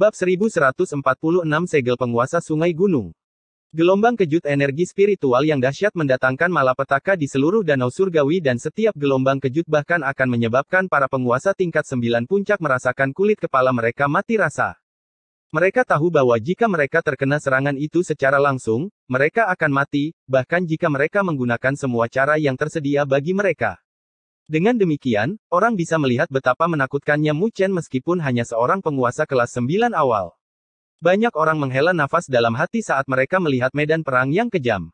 Bab 1146 Segel Penguasa Sungai Gunung Gelombang kejut energi spiritual yang dahsyat mendatangkan malapetaka di seluruh danau surgawi dan setiap gelombang kejut bahkan akan menyebabkan para penguasa tingkat sembilan puncak merasakan kulit kepala mereka mati rasa. Mereka tahu bahwa jika mereka terkena serangan itu secara langsung, mereka akan mati, bahkan jika mereka menggunakan semua cara yang tersedia bagi mereka. Dengan demikian, orang bisa melihat betapa menakutkannya Mu Chen meskipun hanya seorang penguasa kelas 9 awal. Banyak orang menghela nafas dalam hati saat mereka melihat medan perang yang kejam.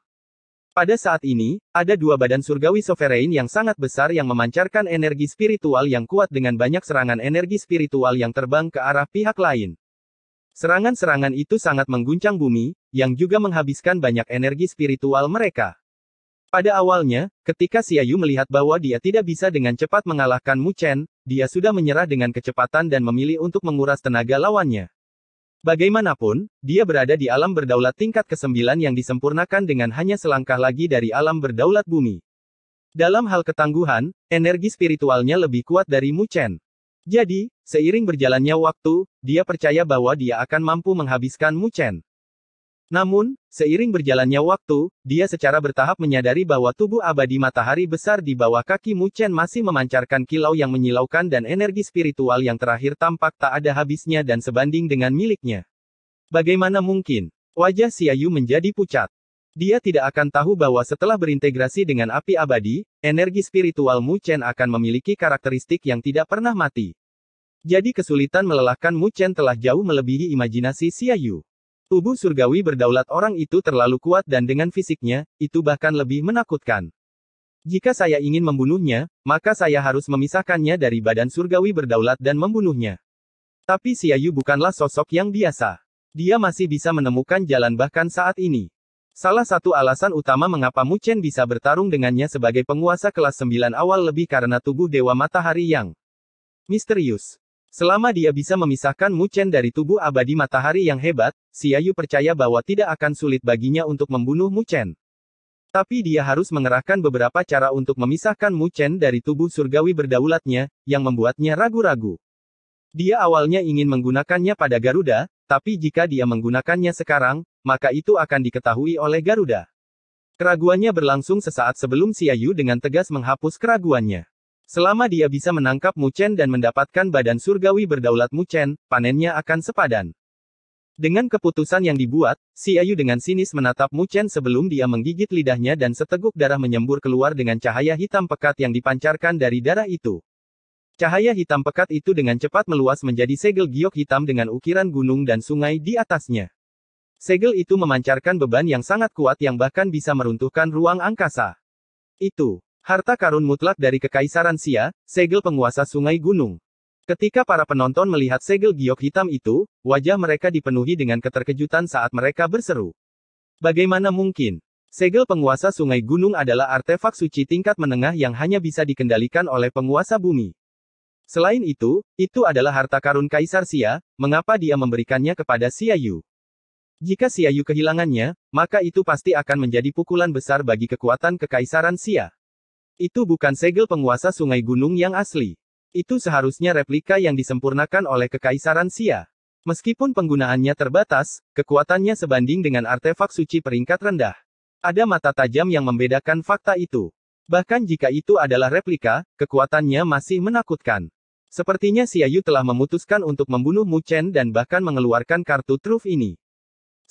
Pada saat ini, ada dua badan surgawi sovereign yang sangat besar yang memancarkan energi spiritual yang kuat dengan banyak serangan energi spiritual yang terbang ke arah pihak lain. Serangan-serangan itu sangat mengguncang bumi, yang juga menghabiskan banyak energi spiritual mereka. Pada awalnya, ketika Yu melihat bahwa dia tidak bisa dengan cepat mengalahkan Mu Chen, dia sudah menyerah dengan kecepatan dan memilih untuk menguras tenaga lawannya. Bagaimanapun, dia berada di alam berdaulat tingkat ke-9 yang disempurnakan dengan hanya selangkah lagi dari alam berdaulat bumi. Dalam hal ketangguhan, energi spiritualnya lebih kuat dari Mu Chen. Jadi, seiring berjalannya waktu, dia percaya bahwa dia akan mampu menghabiskan Mu Chen. Namun, seiring berjalannya waktu, dia secara bertahap menyadari bahwa tubuh abadi matahari besar di bawah kaki Mu Chen masih memancarkan kilau yang menyilaukan dan energi spiritual yang terakhir tampak tak ada habisnya dan sebanding dengan miliknya. Bagaimana mungkin? Wajah Xiaoyu menjadi pucat. Dia tidak akan tahu bahwa setelah berintegrasi dengan api abadi, energi spiritual Mu Chen akan memiliki karakteristik yang tidak pernah mati. Jadi kesulitan melelahkan Mu Chen telah jauh melebihi imajinasi Xiaoyu. Tubuh surgawi berdaulat orang itu terlalu kuat dan dengan fisiknya, itu bahkan lebih menakutkan. Jika saya ingin membunuhnya, maka saya harus memisahkannya dari badan surgawi berdaulat dan membunuhnya. Tapi Siayu bukanlah sosok yang biasa. Dia masih bisa menemukan jalan bahkan saat ini. Salah satu alasan utama mengapa Mu Chen bisa bertarung dengannya sebagai penguasa kelas 9 awal lebih karena tubuh Dewa Matahari yang misterius. Selama dia bisa memisahkan Mu Chen dari tubuh abadi matahari yang hebat, Yu percaya bahwa tidak akan sulit baginya untuk membunuh Mu Chen. Tapi dia harus mengerahkan beberapa cara untuk memisahkan Mu Chen dari tubuh surgawi berdaulatnya, yang membuatnya ragu-ragu. Dia awalnya ingin menggunakannya pada Garuda, tapi jika dia menggunakannya sekarang, maka itu akan diketahui oleh Garuda. Keraguannya berlangsung sesaat sebelum Yu dengan tegas menghapus keraguannya. Selama dia bisa menangkap Muchen dan mendapatkan badan surgawi berdaulat Muchen, panennya akan sepadan. Dengan keputusan yang dibuat, si Ayu dengan sinis menatap Muchen sebelum dia menggigit lidahnya dan seteguk darah menyembur keluar dengan cahaya hitam pekat yang dipancarkan dari darah itu. Cahaya hitam pekat itu dengan cepat meluas menjadi segel giok hitam dengan ukiran gunung dan sungai di atasnya. Segel itu memancarkan beban yang sangat kuat yang bahkan bisa meruntuhkan ruang angkasa. Itu, Harta karun mutlak dari Kekaisaran Sia, segel penguasa sungai gunung. Ketika para penonton melihat segel giok hitam itu, wajah mereka dipenuhi dengan keterkejutan saat mereka berseru. Bagaimana mungkin? Segel penguasa sungai gunung adalah artefak suci tingkat menengah yang hanya bisa dikendalikan oleh penguasa bumi. Selain itu, itu adalah harta karun Kaisar Sia. mengapa dia memberikannya kepada Yu? Jika Yu kehilangannya, maka itu pasti akan menjadi pukulan besar bagi kekuatan Kekaisaran Sia. Itu bukan segel penguasa sungai gunung yang asli. Itu seharusnya replika yang disempurnakan oleh Kekaisaran Sia. Meskipun penggunaannya terbatas, kekuatannya sebanding dengan artefak suci peringkat rendah. Ada mata tajam yang membedakan fakta itu. Bahkan jika itu adalah replika, kekuatannya masih menakutkan. Sepertinya Yu telah memutuskan untuk membunuh Mu Chen dan bahkan mengeluarkan kartu truf ini.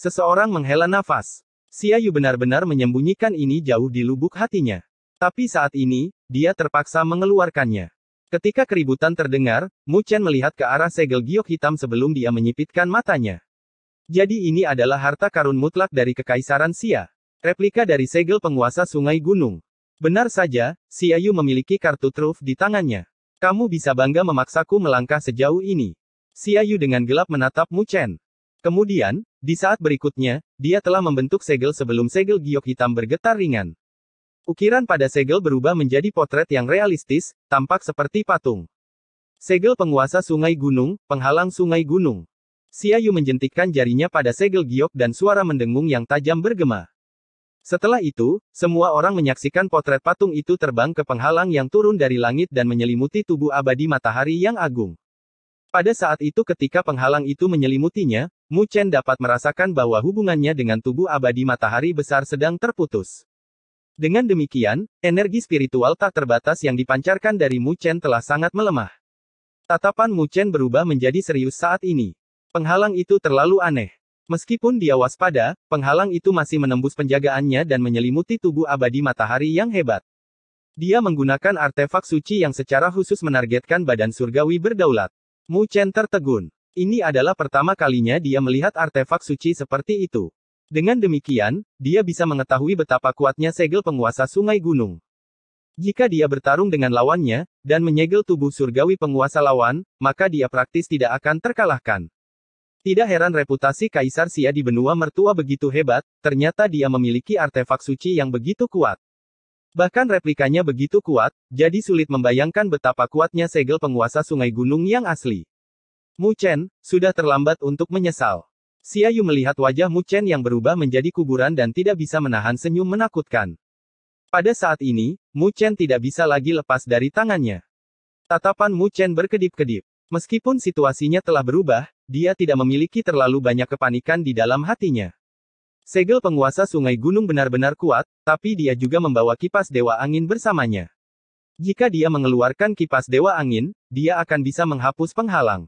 Seseorang menghela nafas. Yu benar-benar menyembunyikan ini jauh di lubuk hatinya. Tapi saat ini, dia terpaksa mengeluarkannya. Ketika keributan terdengar, Mu Chen melihat ke arah segel giok hitam sebelum dia menyipitkan matanya. Jadi ini adalah harta karun mutlak dari Kekaisaran Xia. Replika dari segel penguasa sungai gunung. Benar saja, Yu memiliki kartu truf di tangannya. Kamu bisa bangga memaksaku melangkah sejauh ini. Yu dengan gelap menatap Mu Chen. Kemudian, di saat berikutnya, dia telah membentuk segel sebelum segel giok hitam bergetar ringan. Ukiran pada segel berubah menjadi potret yang realistis, tampak seperti patung. Segel penguasa sungai gunung, penghalang sungai gunung. Siayu menjentikkan jarinya pada segel giok dan suara mendengung yang tajam bergema. Setelah itu, semua orang menyaksikan potret patung itu terbang ke penghalang yang turun dari langit dan menyelimuti tubuh abadi matahari yang agung. Pada saat itu ketika penghalang itu menyelimutinya, Mu Chen dapat merasakan bahwa hubungannya dengan tubuh abadi matahari besar sedang terputus. Dengan demikian, energi spiritual tak terbatas yang dipancarkan dari Mu Chen telah sangat melemah. Tatapan Mu Chen berubah menjadi serius saat ini. Penghalang itu terlalu aneh. Meskipun dia waspada, penghalang itu masih menembus penjagaannya dan menyelimuti tubuh abadi matahari yang hebat. Dia menggunakan artefak suci yang secara khusus menargetkan badan surgawi berdaulat. Mu Chen tertegun. Ini adalah pertama kalinya dia melihat artefak suci seperti itu. Dengan demikian, dia bisa mengetahui betapa kuatnya segel penguasa sungai gunung. Jika dia bertarung dengan lawannya, dan menyegel tubuh surgawi penguasa lawan, maka dia praktis tidak akan terkalahkan. Tidak heran reputasi Kaisar Sia di benua mertua begitu hebat, ternyata dia memiliki artefak suci yang begitu kuat. Bahkan replikanya begitu kuat, jadi sulit membayangkan betapa kuatnya segel penguasa sungai gunung yang asli. Mu Chen, sudah terlambat untuk menyesal. Yu melihat wajah Mu Chen yang berubah menjadi kuburan dan tidak bisa menahan senyum menakutkan. Pada saat ini, Mu Chen tidak bisa lagi lepas dari tangannya. Tatapan Mu Chen berkedip-kedip. Meskipun situasinya telah berubah, dia tidak memiliki terlalu banyak kepanikan di dalam hatinya. Segel penguasa sungai gunung benar-benar kuat, tapi dia juga membawa kipas dewa angin bersamanya. Jika dia mengeluarkan kipas dewa angin, dia akan bisa menghapus penghalang.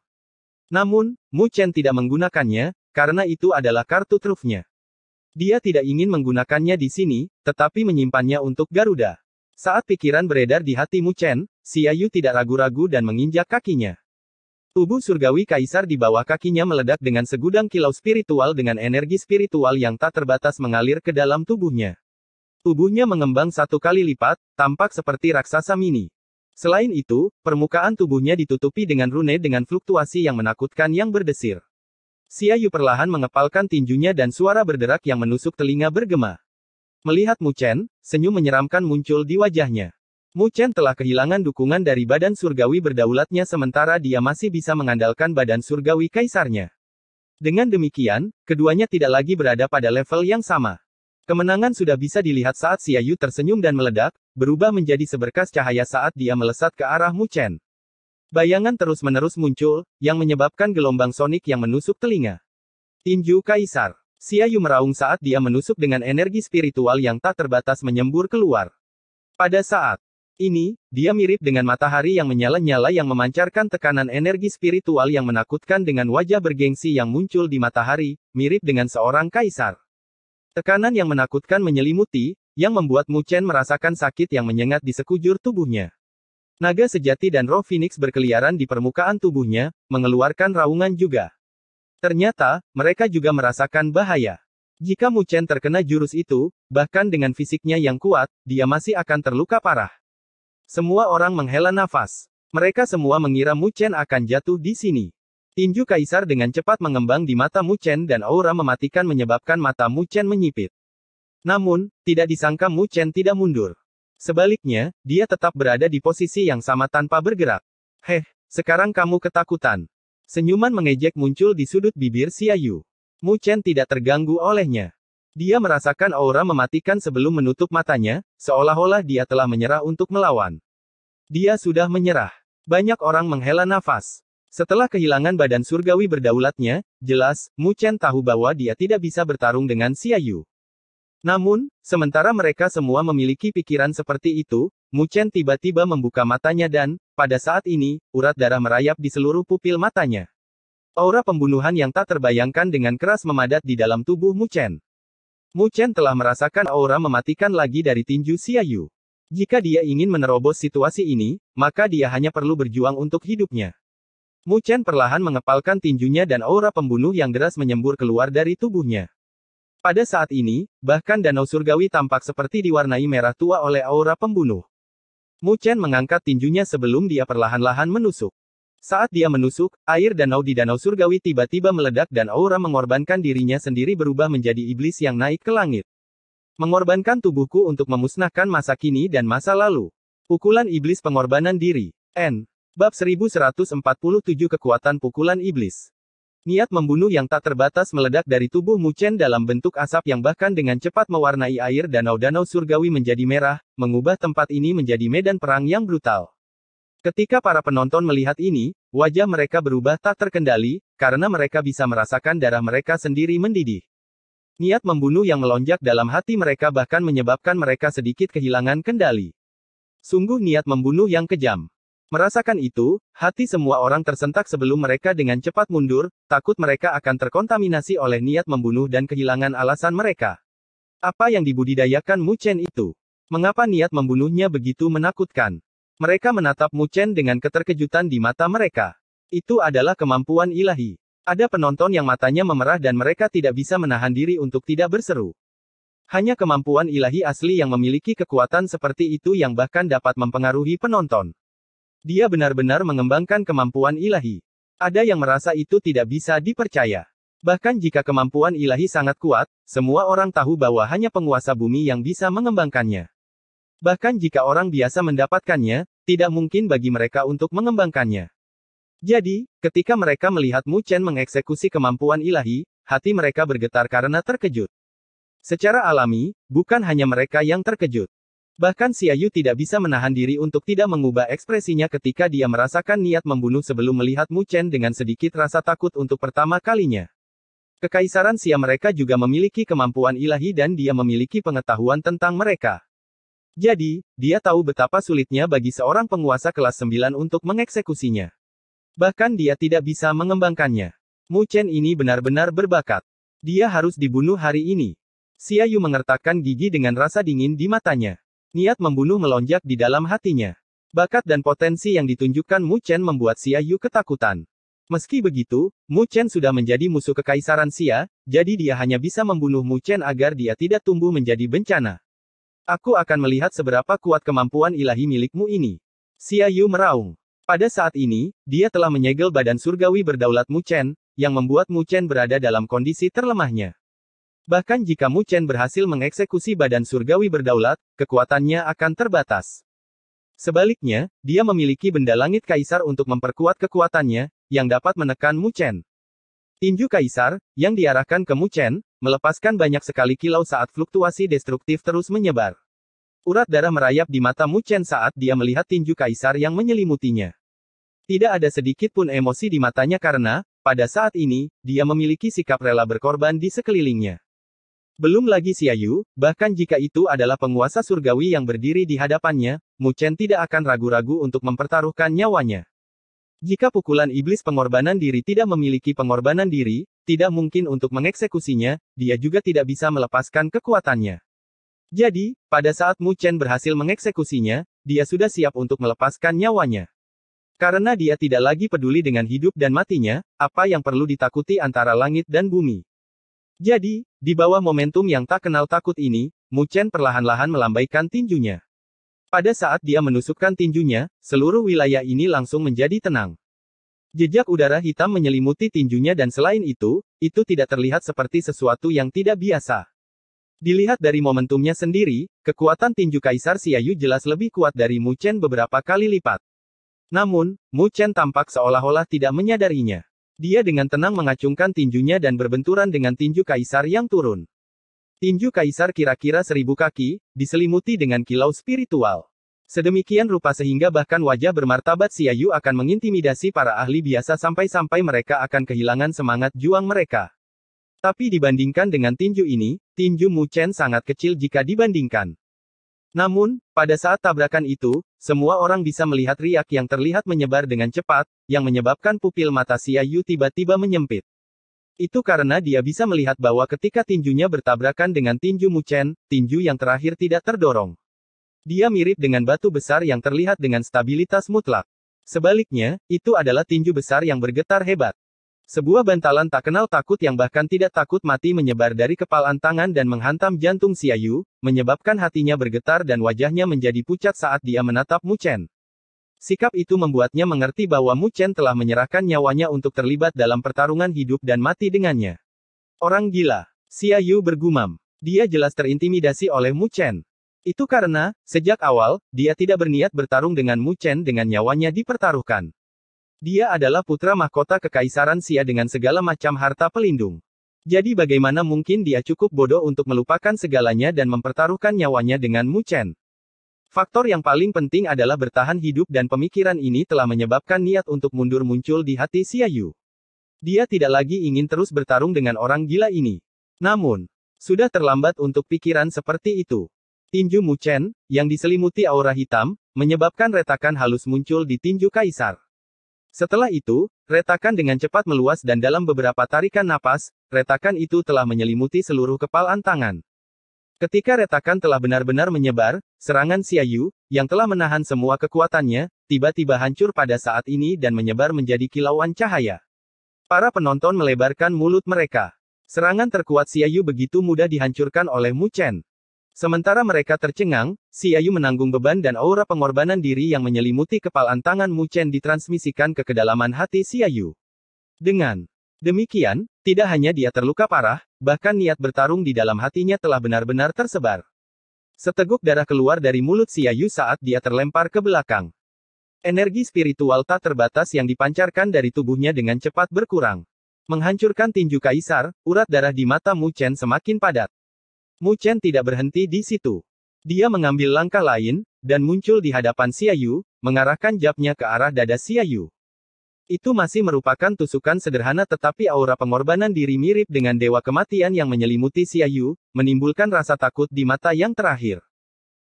Namun, Mu Chen tidak menggunakannya, karena itu adalah kartu trufnya. Dia tidak ingin menggunakannya di sini, tetapi menyimpannya untuk Garuda. Saat pikiran beredar di hati Mu Chen, Siayu tidak ragu-ragu dan menginjak kakinya. Tubuh surgawi kaisar di bawah kakinya meledak dengan segudang kilau spiritual dengan energi spiritual yang tak terbatas mengalir ke dalam tubuhnya. Tubuhnya mengembang satu kali lipat, tampak seperti raksasa mini. Selain itu, permukaan tubuhnya ditutupi dengan rune dengan fluktuasi yang menakutkan yang berdesir. Xia Yu perlahan mengepalkan tinjunya dan suara berderak yang menusuk telinga bergema. Melihat Mu Chen, senyum menyeramkan muncul di wajahnya. Mu Chen telah kehilangan dukungan dari badan surgawi berdaulatnya sementara dia masih bisa mengandalkan badan surgawi kaisarnya. Dengan demikian, keduanya tidak lagi berada pada level yang sama. Kemenangan sudah bisa dilihat saat Yu tersenyum dan meledak, berubah menjadi seberkas cahaya saat dia melesat ke arah Mu Chen. Bayangan terus-menerus muncul, yang menyebabkan gelombang sonik yang menusuk telinga. Tinju Kaisar. Siayu meraung saat dia menusuk dengan energi spiritual yang tak terbatas menyembur keluar. Pada saat ini, dia mirip dengan matahari yang menyala-nyala yang memancarkan tekanan energi spiritual yang menakutkan dengan wajah bergengsi yang muncul di matahari, mirip dengan seorang kaisar. Tekanan yang menakutkan menyelimuti, yang membuat Mu Chen merasakan sakit yang menyengat di sekujur tubuhnya. Naga sejati dan roh Phoenix berkeliaran di permukaan tubuhnya, mengeluarkan raungan juga. Ternyata, mereka juga merasakan bahaya. Jika Mu Chen terkena jurus itu, bahkan dengan fisiknya yang kuat, dia masih akan terluka parah. Semua orang menghela nafas. Mereka semua mengira Mu Chen akan jatuh di sini. Tinju kaisar dengan cepat mengembang di mata Mu Chen dan aura mematikan menyebabkan mata Mu Chen menyipit. Namun, tidak disangka Mu Chen tidak mundur. Sebaliknya, dia tetap berada di posisi yang sama tanpa bergerak. Heh, sekarang kamu ketakutan. Senyuman mengejek muncul di sudut bibir si Ayu. Mu Chen tidak terganggu olehnya. Dia merasakan aura mematikan sebelum menutup matanya, seolah-olah dia telah menyerah untuk melawan. Dia sudah menyerah. Banyak orang menghela nafas. Setelah kehilangan badan surgawi berdaulatnya, jelas, Mu Chen tahu bahwa dia tidak bisa bertarung dengan Xiaoyu. Namun, sementara mereka semua memiliki pikiran seperti itu, Mu Chen tiba-tiba membuka matanya dan, pada saat ini, urat darah merayap di seluruh pupil matanya. Aura pembunuhan yang tak terbayangkan dengan keras memadat di dalam tubuh Mu Chen. Mu Chen telah merasakan aura mematikan lagi dari tinju Yu. Jika dia ingin menerobos situasi ini, maka dia hanya perlu berjuang untuk hidupnya. Mu Chen perlahan mengepalkan tinjunya dan aura pembunuh yang deras menyembur keluar dari tubuhnya. Pada saat ini, bahkan danau surgawi tampak seperti diwarnai merah tua oleh aura pembunuh. Mu Chen mengangkat tinjunya sebelum dia perlahan-lahan menusuk. Saat dia menusuk, air danau di danau surgawi tiba-tiba meledak dan aura mengorbankan dirinya sendiri berubah menjadi iblis yang naik ke langit. Mengorbankan tubuhku untuk memusnahkan masa kini dan masa lalu. Pukulan iblis pengorbanan diri. N. Bab 1147 Kekuatan Pukulan Iblis. Niat membunuh yang tak terbatas meledak dari tubuh Muchen dalam bentuk asap yang bahkan dengan cepat mewarnai air danau-danau surgawi menjadi merah, mengubah tempat ini menjadi medan perang yang brutal. Ketika para penonton melihat ini, wajah mereka berubah tak terkendali, karena mereka bisa merasakan darah mereka sendiri mendidih. Niat membunuh yang melonjak dalam hati mereka bahkan menyebabkan mereka sedikit kehilangan kendali. Sungguh niat membunuh yang kejam. Merasakan itu, hati semua orang tersentak sebelum mereka dengan cepat mundur, takut mereka akan terkontaminasi oleh niat membunuh dan kehilangan alasan mereka. Apa yang dibudidayakan Mu Chen itu? Mengapa niat membunuhnya begitu menakutkan? Mereka menatap Mu Chen dengan keterkejutan di mata mereka. Itu adalah kemampuan ilahi. Ada penonton yang matanya memerah dan mereka tidak bisa menahan diri untuk tidak berseru. Hanya kemampuan ilahi asli yang memiliki kekuatan seperti itu yang bahkan dapat mempengaruhi penonton. Dia benar-benar mengembangkan kemampuan ilahi. Ada yang merasa itu tidak bisa dipercaya. Bahkan jika kemampuan ilahi sangat kuat, semua orang tahu bahwa hanya penguasa bumi yang bisa mengembangkannya. Bahkan jika orang biasa mendapatkannya, tidak mungkin bagi mereka untuk mengembangkannya. Jadi, ketika mereka melihat Mu Chen mengeksekusi kemampuan ilahi, hati mereka bergetar karena terkejut. Secara alami, bukan hanya mereka yang terkejut. Bahkan Xiaoyu tidak bisa menahan diri untuk tidak mengubah ekspresinya ketika dia merasakan niat membunuh sebelum melihat Mu Chen dengan sedikit rasa takut untuk pertama kalinya. Kekaisaran Xia mereka juga memiliki kemampuan ilahi dan dia memiliki pengetahuan tentang mereka. Jadi, dia tahu betapa sulitnya bagi seorang penguasa kelas 9 untuk mengeksekusinya. Bahkan dia tidak bisa mengembangkannya. Mu Chen ini benar-benar berbakat. Dia harus dibunuh hari ini. Siayu mengertakkan gigi dengan rasa dingin di matanya. Niat membunuh melonjak di dalam hatinya. Bakat dan potensi yang ditunjukkan Mu Chen membuat Xia Yu ketakutan. Meski begitu, Mu Chen sudah menjadi musuh kekaisaran Xia, jadi dia hanya bisa membunuh Mu Chen agar dia tidak tumbuh menjadi bencana. Aku akan melihat seberapa kuat kemampuan ilahi milikmu ini. Xia Yu meraung. Pada saat ini, dia telah menyegel badan surgawi berdaulat Mu Chen, yang membuat Mu Chen berada dalam kondisi terlemahnya. Bahkan jika Mu Chen berhasil mengeksekusi badan surgawi berdaulat, kekuatannya akan terbatas. Sebaliknya, dia memiliki benda langit kaisar untuk memperkuat kekuatannya, yang dapat menekan Mu Chen. Tinju kaisar, yang diarahkan ke Mu Chen, melepaskan banyak sekali kilau saat fluktuasi destruktif terus menyebar. Urat darah merayap di mata Mu Chen saat dia melihat tinju kaisar yang menyelimutinya. Tidak ada sedikit pun emosi di matanya karena, pada saat ini, dia memiliki sikap rela berkorban di sekelilingnya. Belum lagi Siayu, bahkan jika itu adalah penguasa surgawi yang berdiri di hadapannya, Mu Chen tidak akan ragu-ragu untuk mempertaruhkan nyawanya. Jika pukulan iblis pengorbanan diri tidak memiliki pengorbanan diri, tidak mungkin untuk mengeksekusinya, dia juga tidak bisa melepaskan kekuatannya. Jadi, pada saat Mu Chen berhasil mengeksekusinya, dia sudah siap untuk melepaskan nyawanya. Karena dia tidak lagi peduli dengan hidup dan matinya, apa yang perlu ditakuti antara langit dan bumi. Jadi, di bawah momentum yang tak kenal takut ini, Mu Chen perlahan-lahan melambaikan tinjunya. Pada saat dia menusukkan tinjunya, seluruh wilayah ini langsung menjadi tenang. Jejak udara hitam menyelimuti tinjunya dan selain itu, itu tidak terlihat seperti sesuatu yang tidak biasa. Dilihat dari momentumnya sendiri, kekuatan tinju Kaisar Siayu jelas lebih kuat dari Mu Chen beberapa kali lipat. Namun, Mu Chen tampak seolah-olah tidak menyadarinya. Dia dengan tenang mengacungkan tinjunya dan berbenturan dengan tinju kaisar yang turun. Tinju kaisar kira-kira seribu kaki, diselimuti dengan kilau spiritual. Sedemikian rupa sehingga bahkan wajah bermartabat Siayu akan mengintimidasi para ahli biasa sampai-sampai mereka akan kehilangan semangat juang mereka. Tapi dibandingkan dengan tinju ini, tinju Mu Chen sangat kecil jika dibandingkan. Namun, pada saat tabrakan itu, semua orang bisa melihat riak yang terlihat menyebar dengan cepat, yang menyebabkan pupil mata si Ayu tiba-tiba menyempit. Itu karena dia bisa melihat bahwa ketika tinjunya bertabrakan dengan tinju Muchen, tinju yang terakhir tidak terdorong. Dia mirip dengan batu besar yang terlihat dengan stabilitas mutlak. Sebaliknya, itu adalah tinju besar yang bergetar hebat. Sebuah bantalan tak kenal takut yang bahkan tidak takut mati menyebar dari kepalan tangan dan menghantam jantung Siayu, menyebabkan hatinya bergetar dan wajahnya menjadi pucat saat dia menatap Mu Chen. Sikap itu membuatnya mengerti bahwa Mu Chen telah menyerahkan nyawanya untuk terlibat dalam pertarungan hidup dan mati dengannya. Orang gila, Siayu bergumam. Dia jelas terintimidasi oleh Mu Chen. Itu karena, sejak awal, dia tidak berniat bertarung dengan Mu Chen dengan nyawanya dipertaruhkan. Dia adalah putra mahkota kekaisaran Sia dengan segala macam harta pelindung. Jadi bagaimana mungkin dia cukup bodoh untuk melupakan segalanya dan mempertaruhkan nyawanya dengan Mu Chen? Faktor yang paling penting adalah bertahan hidup dan pemikiran ini telah menyebabkan niat untuk mundur muncul di hati Xia Yu. Dia tidak lagi ingin terus bertarung dengan orang gila ini. Namun, sudah terlambat untuk pikiran seperti itu. Tinju Mu Chen, yang diselimuti aura hitam, menyebabkan retakan halus muncul di tinju kaisar. Setelah itu, retakan dengan cepat meluas dan dalam beberapa tarikan napas, retakan itu telah menyelimuti seluruh kepalan tangan. Ketika retakan telah benar-benar menyebar, serangan Xiaoyu, yang telah menahan semua kekuatannya, tiba-tiba hancur pada saat ini dan menyebar menjadi kilauan cahaya. Para penonton melebarkan mulut mereka. Serangan terkuat Xiaoyu begitu mudah dihancurkan oleh Mu Chen. Sementara mereka tercengang, si Ayu menanggung beban dan aura pengorbanan diri yang menyelimuti kepalan tangan Mu Chen ditransmisikan ke kedalaman hati si Ayu. Dengan demikian, tidak hanya dia terluka parah, bahkan niat bertarung di dalam hatinya telah benar-benar tersebar. Seteguk darah keluar dari mulut si Ayu saat dia terlempar ke belakang. Energi spiritual tak terbatas yang dipancarkan dari tubuhnya dengan cepat berkurang. Menghancurkan tinju kaisar, urat darah di mata Mu Chen semakin padat. Mu Chen tidak berhenti di situ. Dia mengambil langkah lain, dan muncul di hadapan Xiaoyu, mengarahkan jabnya ke arah dada Xiaoyu. Itu masih merupakan tusukan sederhana tetapi aura pengorbanan diri mirip dengan dewa kematian yang menyelimuti Xiaoyu, menimbulkan rasa takut di mata yang terakhir.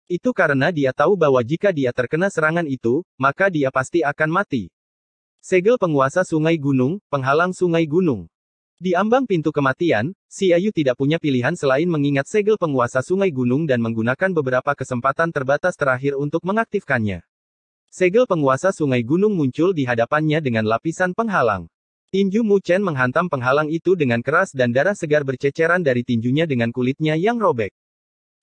Itu karena dia tahu bahwa jika dia terkena serangan itu, maka dia pasti akan mati. Segel penguasa sungai gunung, penghalang sungai gunung. Di ambang pintu kematian, si Ayu tidak punya pilihan selain mengingat segel penguasa sungai gunung dan menggunakan beberapa kesempatan terbatas terakhir untuk mengaktifkannya. Segel penguasa sungai gunung muncul di hadapannya dengan lapisan penghalang. Tinju Mu Chen menghantam penghalang itu dengan keras dan darah segar berceceran dari tinjunya dengan kulitnya yang robek.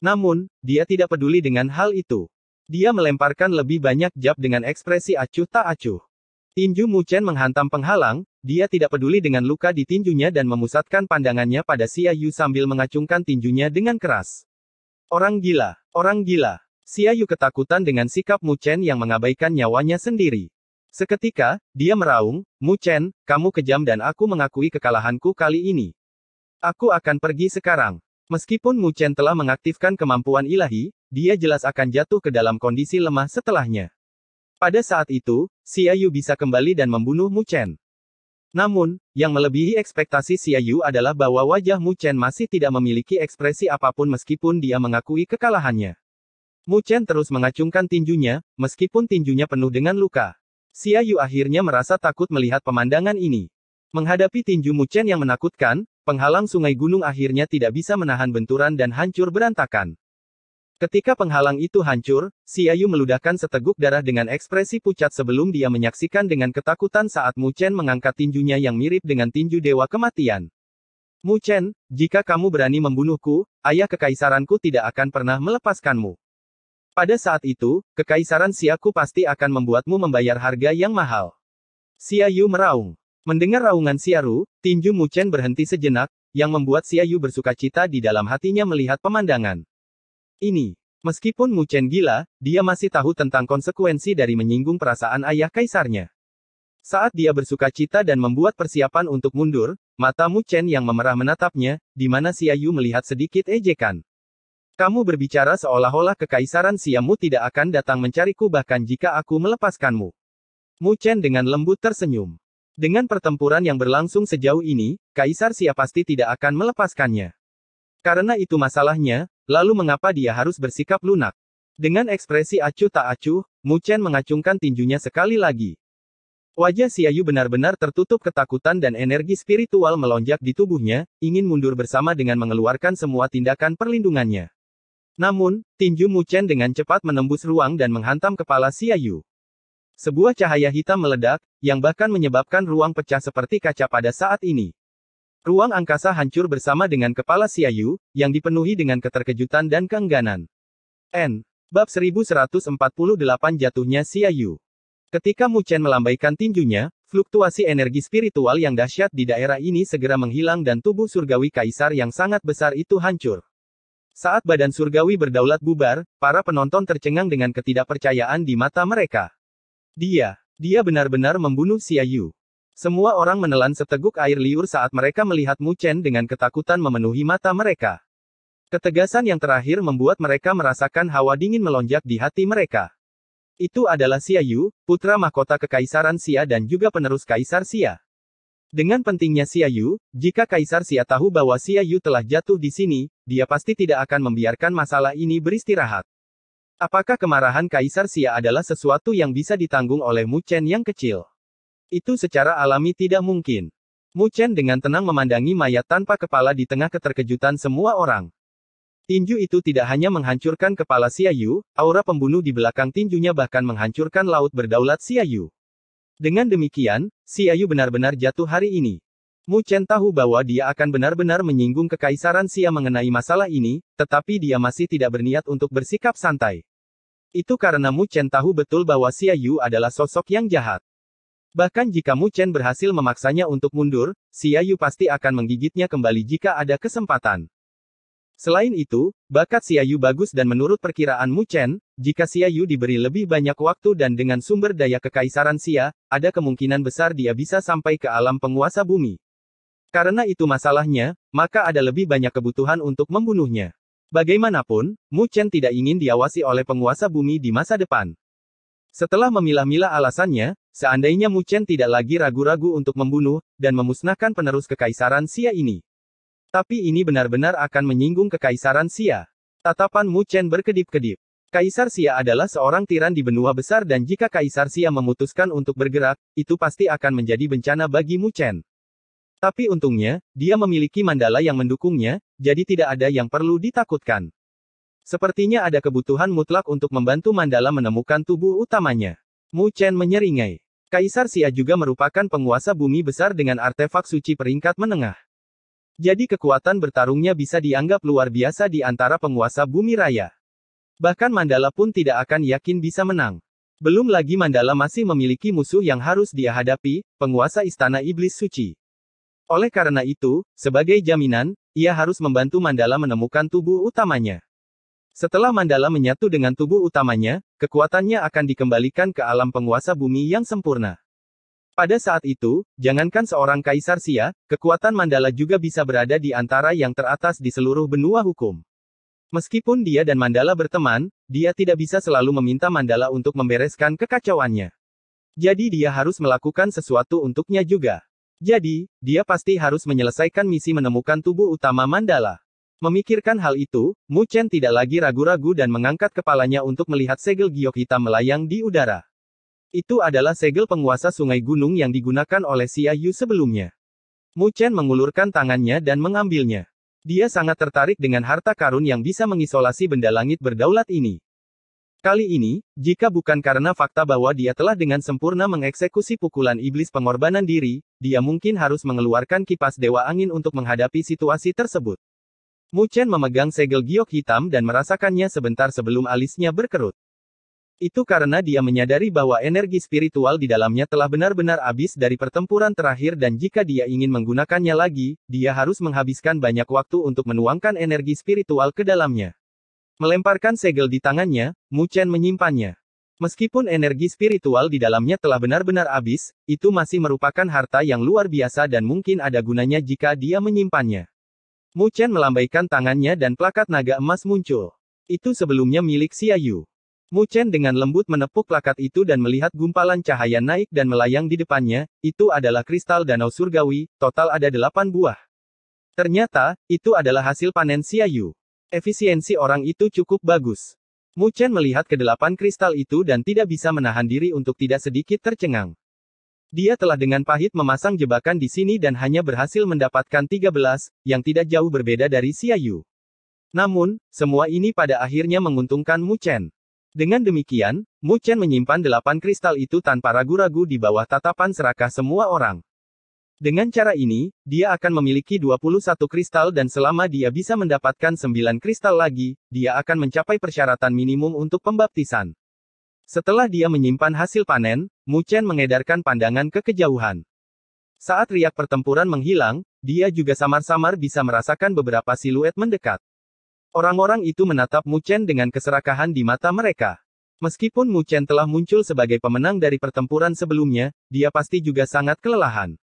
Namun, dia tidak peduli dengan hal itu. Dia melemparkan lebih banyak jab dengan ekspresi acuh tak acuh. Tinju Mu Chen menghantam penghalang, dia tidak peduli dengan luka di tinjunya dan memusatkan pandangannya pada Xia Yu sambil mengacungkan tinjunya dengan keras. Orang gila, orang gila. Xia Yu ketakutan dengan sikap Mu Chen yang mengabaikan nyawanya sendiri. Seketika, dia meraung, Mu Chen, kamu kejam dan aku mengakui kekalahanku kali ini. Aku akan pergi sekarang. Meskipun Mu Chen telah mengaktifkan kemampuan ilahi, dia jelas akan jatuh ke dalam kondisi lemah setelahnya. Pada saat itu, Xiaoyu bisa kembali dan membunuh Mu Chen. Namun, yang melebihi ekspektasi Xiaoyu adalah bahwa wajah Mu Chen masih tidak memiliki ekspresi apapun meskipun dia mengakui kekalahannya. Mu Chen terus mengacungkan tinjunya, meskipun tinjunya penuh dengan luka. Xiaoyu akhirnya merasa takut melihat pemandangan ini. Menghadapi tinju Mu Chen yang menakutkan, penghalang sungai gunung akhirnya tidak bisa menahan benturan dan hancur berantakan. Ketika penghalang itu hancur, si Ayu meludahkan seteguk darah dengan ekspresi pucat sebelum dia menyaksikan dengan ketakutan saat Mu Chen mengangkat tinjunya yang mirip dengan tinju Dewa Kematian. Mu Chen, jika kamu berani membunuhku, ayah kekaisaranku tidak akan pernah melepaskanmu. Pada saat itu, kekaisaran Siaku pasti akan membuatmu membayar harga yang mahal. Siayu meraung. Mendengar raungan Siaru, tinju Mu Chen berhenti sejenak, yang membuat Siayu bersuka cita di dalam hatinya melihat pemandangan ini. Meskipun Mu Chen gila, dia masih tahu tentang konsekuensi dari menyinggung perasaan ayah kaisarnya. Saat dia bersuka cita dan membuat persiapan untuk mundur, mata Mu Chen yang memerah menatapnya, di mana Yu melihat sedikit ejekan. Kamu berbicara seolah-olah kekaisaran Siamu tidak akan datang mencariku bahkan jika aku melepaskanmu. Mu Chen dengan lembut tersenyum. Dengan pertempuran yang berlangsung sejauh ini, Kaisar Xia pasti tidak akan melepaskannya. Karena itu masalahnya, lalu mengapa dia harus bersikap lunak? Dengan ekspresi acuh tak acuh, Mu Chen mengacungkan tinjunya sekali lagi. Wajah Siayu benar-benar tertutup ketakutan dan energi spiritual melonjak di tubuhnya, ingin mundur bersama dengan mengeluarkan semua tindakan perlindungannya. Namun, tinju Mu Chen dengan cepat menembus ruang dan menghantam kepala Siayu. Sebuah cahaya hitam meledak, yang bahkan menyebabkan ruang pecah seperti kaca pada saat ini. Ruang angkasa hancur bersama dengan kepala Siayu, yang dipenuhi dengan keterkejutan dan keengganan. N. Bab 1148 jatuhnya Siayu. Ketika Mu Chen melambaikan tinjunya, fluktuasi energi spiritual yang dahsyat di daerah ini segera menghilang dan tubuh surgawi kaisar yang sangat besar itu hancur. Saat badan surgawi berdaulat bubar, para penonton tercengang dengan ketidakpercayaan di mata mereka. Dia, dia benar-benar membunuh Siayu. Semua orang menelan seteguk air liur saat mereka melihat Mu Chen dengan ketakutan memenuhi mata mereka. Ketegasan yang terakhir membuat mereka merasakan hawa dingin melonjak di hati mereka. Itu adalah Xia Yu, putra mahkota kekaisaran Xia dan juga penerus kaisar Xia. Dengan pentingnya Xia Yu, jika kaisar Xia tahu bahwa Xia Yu telah jatuh di sini, dia pasti tidak akan membiarkan masalah ini beristirahat. Apakah kemarahan kaisar Xia adalah sesuatu yang bisa ditanggung oleh Mu Chen yang kecil? Itu secara alami tidak mungkin. Mu Chen dengan tenang memandangi mayat tanpa kepala di tengah keterkejutan semua orang. Tinju itu tidak hanya menghancurkan kepala Siayu, aura pembunuh di belakang tinjunya bahkan menghancurkan laut berdaulat Siayu. Dengan demikian, Siayu benar-benar jatuh hari ini. Mu Chen tahu bahwa dia akan benar-benar menyinggung kekaisaran Xia mengenai masalah ini, tetapi dia masih tidak berniat untuk bersikap santai. Itu karena Mu Chen tahu betul bahwa Siayu adalah sosok yang jahat. Bahkan jika Mu Chen berhasil memaksanya untuk mundur, Xia Yu pasti akan menggigitnya kembali jika ada kesempatan. Selain itu, bakat Xia Yu bagus dan menurut perkiraan Mu Chen, jika Xia Yu diberi lebih banyak waktu dan dengan sumber daya kekaisaran Xia, ada kemungkinan besar dia bisa sampai ke alam penguasa bumi. Karena itu masalahnya, maka ada lebih banyak kebutuhan untuk membunuhnya. Bagaimanapun, Mu Chen tidak ingin diawasi oleh penguasa bumi di masa depan. Setelah memilah-milah alasannya, seandainya Mu Chen tidak lagi ragu-ragu untuk membunuh, dan memusnahkan penerus kekaisaran Xia ini. Tapi ini benar-benar akan menyinggung kekaisaran Xia. Tatapan Mu Chen berkedip-kedip. Kaisar Xia adalah seorang tiran di benua besar dan jika Kaisar Xia memutuskan untuk bergerak, itu pasti akan menjadi bencana bagi Mu Chen. Tapi untungnya, dia memiliki mandala yang mendukungnya, jadi tidak ada yang perlu ditakutkan. Sepertinya ada kebutuhan mutlak untuk membantu Mandala menemukan tubuh utamanya. Mu Chen menyeringai. Kaisar Xia juga merupakan penguasa bumi besar dengan artefak suci peringkat menengah. Jadi kekuatan bertarungnya bisa dianggap luar biasa di antara penguasa bumi raya. Bahkan Mandala pun tidak akan yakin bisa menang. Belum lagi Mandala masih memiliki musuh yang harus dia hadapi, penguasa Istana Iblis Suci. Oleh karena itu, sebagai jaminan, ia harus membantu Mandala menemukan tubuh utamanya. Setelah mandala menyatu dengan tubuh utamanya, kekuatannya akan dikembalikan ke alam penguasa bumi yang sempurna. Pada saat itu, jangankan seorang kaisar Sia, kekuatan mandala juga bisa berada di antara yang teratas di seluruh benua hukum. Meskipun dia dan mandala berteman, dia tidak bisa selalu meminta mandala untuk membereskan kekacauannya. Jadi dia harus melakukan sesuatu untuknya juga. Jadi, dia pasti harus menyelesaikan misi menemukan tubuh utama mandala. Memikirkan hal itu, Mu Chen tidak lagi ragu-ragu dan mengangkat kepalanya untuk melihat segel giok hitam melayang di udara. Itu adalah segel penguasa sungai gunung yang digunakan oleh Xia Yu sebelumnya. Mu Chen mengulurkan tangannya dan mengambilnya. Dia sangat tertarik dengan harta karun yang bisa mengisolasi benda langit berdaulat ini. Kali ini, jika bukan karena fakta bahwa dia telah dengan sempurna mengeksekusi pukulan iblis pengorbanan diri, dia mungkin harus mengeluarkan kipas dewa angin untuk menghadapi situasi tersebut. Mu Chen memegang segel giok hitam dan merasakannya sebentar sebelum alisnya berkerut. Itu karena dia menyadari bahwa energi spiritual di dalamnya telah benar-benar habis dari pertempuran terakhir dan jika dia ingin menggunakannya lagi, dia harus menghabiskan banyak waktu untuk menuangkan energi spiritual ke dalamnya. Melemparkan segel di tangannya, Mu Chen menyimpannya. Meskipun energi spiritual di dalamnya telah benar-benar habis, itu masih merupakan harta yang luar biasa dan mungkin ada gunanya jika dia menyimpannya. Mu Chen melambaikan tangannya dan plakat naga emas muncul. Itu sebelumnya milik Yu. Mu Chen dengan lembut menepuk plakat itu dan melihat gumpalan cahaya naik dan melayang di depannya, itu adalah kristal danau surgawi, total ada delapan buah. Ternyata, itu adalah hasil panen Yu. Efisiensi orang itu cukup bagus. Mu Chen melihat kedelapan kristal itu dan tidak bisa menahan diri untuk tidak sedikit tercengang. Dia telah dengan pahit memasang jebakan di sini dan hanya berhasil mendapatkan 13, yang tidak jauh berbeda dari Siayu. Namun, semua ini pada akhirnya menguntungkan Mu Chen. Dengan demikian, Mu Chen menyimpan delapan kristal itu tanpa ragu-ragu di bawah tatapan serakah semua orang. Dengan cara ini, dia akan memiliki 21 kristal dan selama dia bisa mendapatkan 9 kristal lagi, dia akan mencapai persyaratan minimum untuk pembaptisan. Setelah dia menyimpan hasil panen, Mu Chen mengedarkan pandangan ke kejauhan. Saat riak pertempuran menghilang, dia juga samar-samar bisa merasakan beberapa siluet mendekat. Orang-orang itu menatap Mu Chen dengan keserakahan di mata mereka. Meskipun Mu Chen telah muncul sebagai pemenang dari pertempuran sebelumnya, dia pasti juga sangat kelelahan.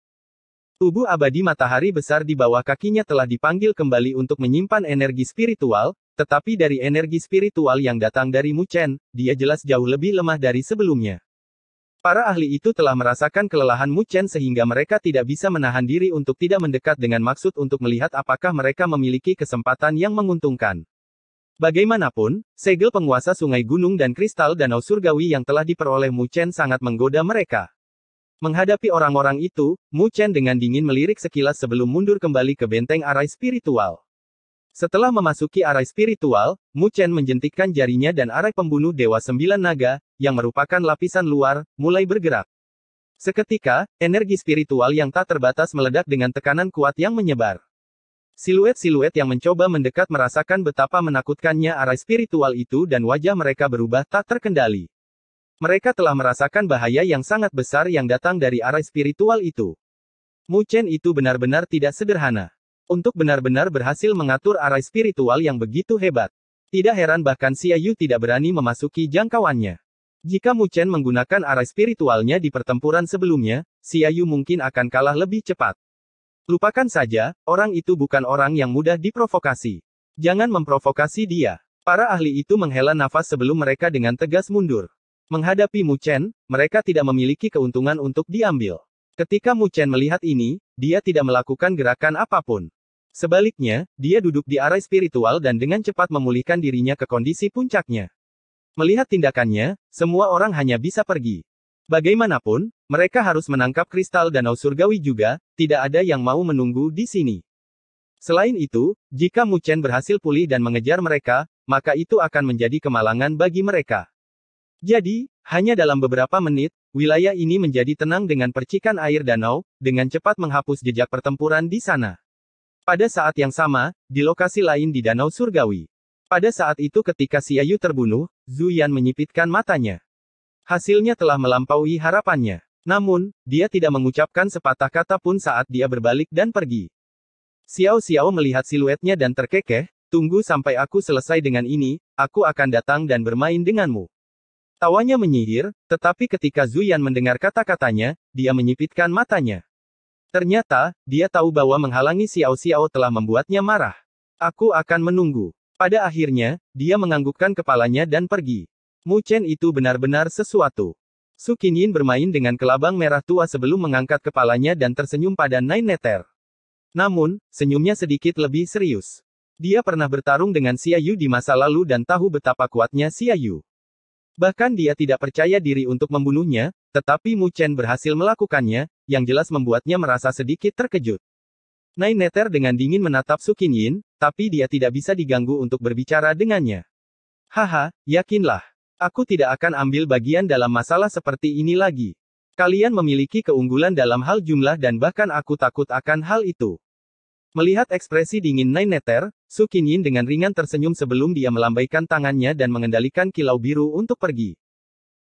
Tubuh abadi matahari besar di bawah kakinya telah dipanggil kembali untuk menyimpan energi spiritual, tetapi dari energi spiritual yang datang dari Mu Chen, dia jelas jauh lebih lemah dari sebelumnya. Para ahli itu telah merasakan kelelahan Mu Chen sehingga mereka tidak bisa menahan diri untuk tidak mendekat dengan maksud untuk melihat apakah mereka memiliki kesempatan yang menguntungkan. Bagaimanapun, segel penguasa sungai gunung dan kristal danau surgawi yang telah diperoleh Mu Chen sangat menggoda mereka. Menghadapi orang-orang itu, Mu Chen dengan dingin melirik sekilas sebelum mundur kembali ke benteng arai spiritual. Setelah memasuki arai spiritual, Mu Chen menjentikkan jarinya dan arai pembunuh Dewa Sembilan Naga, yang merupakan lapisan luar, mulai bergerak. Seketika, energi spiritual yang tak terbatas meledak dengan tekanan kuat yang menyebar. Siluet-siluet yang mencoba mendekat merasakan betapa menakutkannya arai spiritual itu dan wajah mereka berubah tak terkendali. Mereka telah merasakan bahaya yang sangat besar yang datang dari arai spiritual itu. Mu Chen itu benar-benar tidak sederhana. Untuk benar-benar berhasil mengatur arai spiritual yang begitu hebat. Tidak heran bahkan Siayu tidak berani memasuki jangkauannya. Jika Mu Chen menggunakan arai spiritualnya di pertempuran sebelumnya, Siayu mungkin akan kalah lebih cepat. Lupakan saja, orang itu bukan orang yang mudah diprovokasi. Jangan memprovokasi dia. Para ahli itu menghela nafas sebelum mereka dengan tegas mundur. Menghadapi Mu Chen, mereka tidak memiliki keuntungan untuk diambil. Ketika Mu Chen melihat ini, dia tidak melakukan gerakan apapun. Sebaliknya, dia duduk di arai spiritual dan dengan cepat memulihkan dirinya ke kondisi puncaknya. Melihat tindakannya, semua orang hanya bisa pergi. Bagaimanapun, mereka harus menangkap kristal danau surgawi juga, tidak ada yang mau menunggu di sini. Selain itu, jika Mu Chen berhasil pulih dan mengejar mereka, maka itu akan menjadi kemalangan bagi mereka. Jadi, hanya dalam beberapa menit, wilayah ini menjadi tenang dengan percikan air danau, dengan cepat menghapus jejak pertempuran di sana. Pada saat yang sama, di lokasi lain di Danau Surgawi. Pada saat itu ketika si Ayu terbunuh, Zuyan menyipitkan matanya. Hasilnya telah melampaui harapannya. Namun, dia tidak mengucapkan sepatah kata pun saat dia berbalik dan pergi. Xiao Xiao melihat siluetnya dan terkekeh, tunggu sampai aku selesai dengan ini, aku akan datang dan bermain denganmu. Tawanya menyihir, tetapi ketika Zuyan mendengar kata-katanya, dia menyipitkan matanya. Ternyata, dia tahu bahwa menghalangi Xiao Xiao telah membuatnya marah. Aku akan menunggu. Pada akhirnya, dia menganggukkan kepalanya dan pergi. Mu Chen itu benar-benar sesuatu. Su Qinyin bermain dengan kelabang merah tua sebelum mengangkat kepalanya dan tersenyum pada Nine Neter. Namun, senyumnya sedikit lebih serius. Dia pernah bertarung dengan Xia Yu di masa lalu dan tahu betapa kuatnya Xia Yu. Bahkan dia tidak percaya diri untuk membunuhnya, tetapi Mu Chen berhasil melakukannya, yang jelas membuatnya merasa sedikit terkejut. Nai Neter dengan dingin menatap Su Qin Yin, tapi dia tidak bisa diganggu untuk berbicara dengannya. Haha, yakinlah. Aku tidak akan ambil bagian dalam masalah seperti ini lagi. Kalian memiliki keunggulan dalam hal jumlah dan bahkan aku takut akan hal itu. Melihat ekspresi dingin Naineter, Su Qinyin dengan ringan tersenyum sebelum dia melambaikan tangannya dan mengendalikan kilau biru untuk pergi.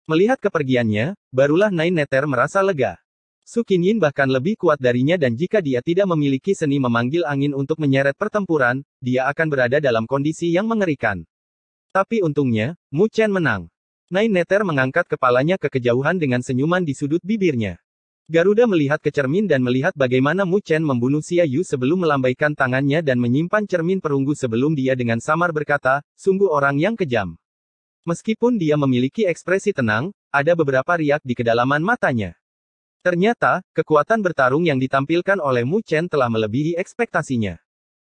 Melihat kepergiannya, barulah Nine Nether merasa lega. Su Qinyin bahkan lebih kuat darinya dan jika dia tidak memiliki seni memanggil angin untuk menyeret pertempuran, dia akan berada dalam kondisi yang mengerikan. Tapi untungnya, Mu Chen menang. Nine Nether mengangkat kepalanya ke kejauhan dengan senyuman di sudut bibirnya. Garuda melihat ke cermin dan melihat bagaimana Mu Chen membunuh Xia Yu sebelum melambaikan tangannya dan menyimpan cermin perunggu sebelum dia dengan samar berkata, sungguh orang yang kejam. Meskipun dia memiliki ekspresi tenang, ada beberapa riak di kedalaman matanya. Ternyata, kekuatan bertarung yang ditampilkan oleh Mu Chen telah melebihi ekspektasinya.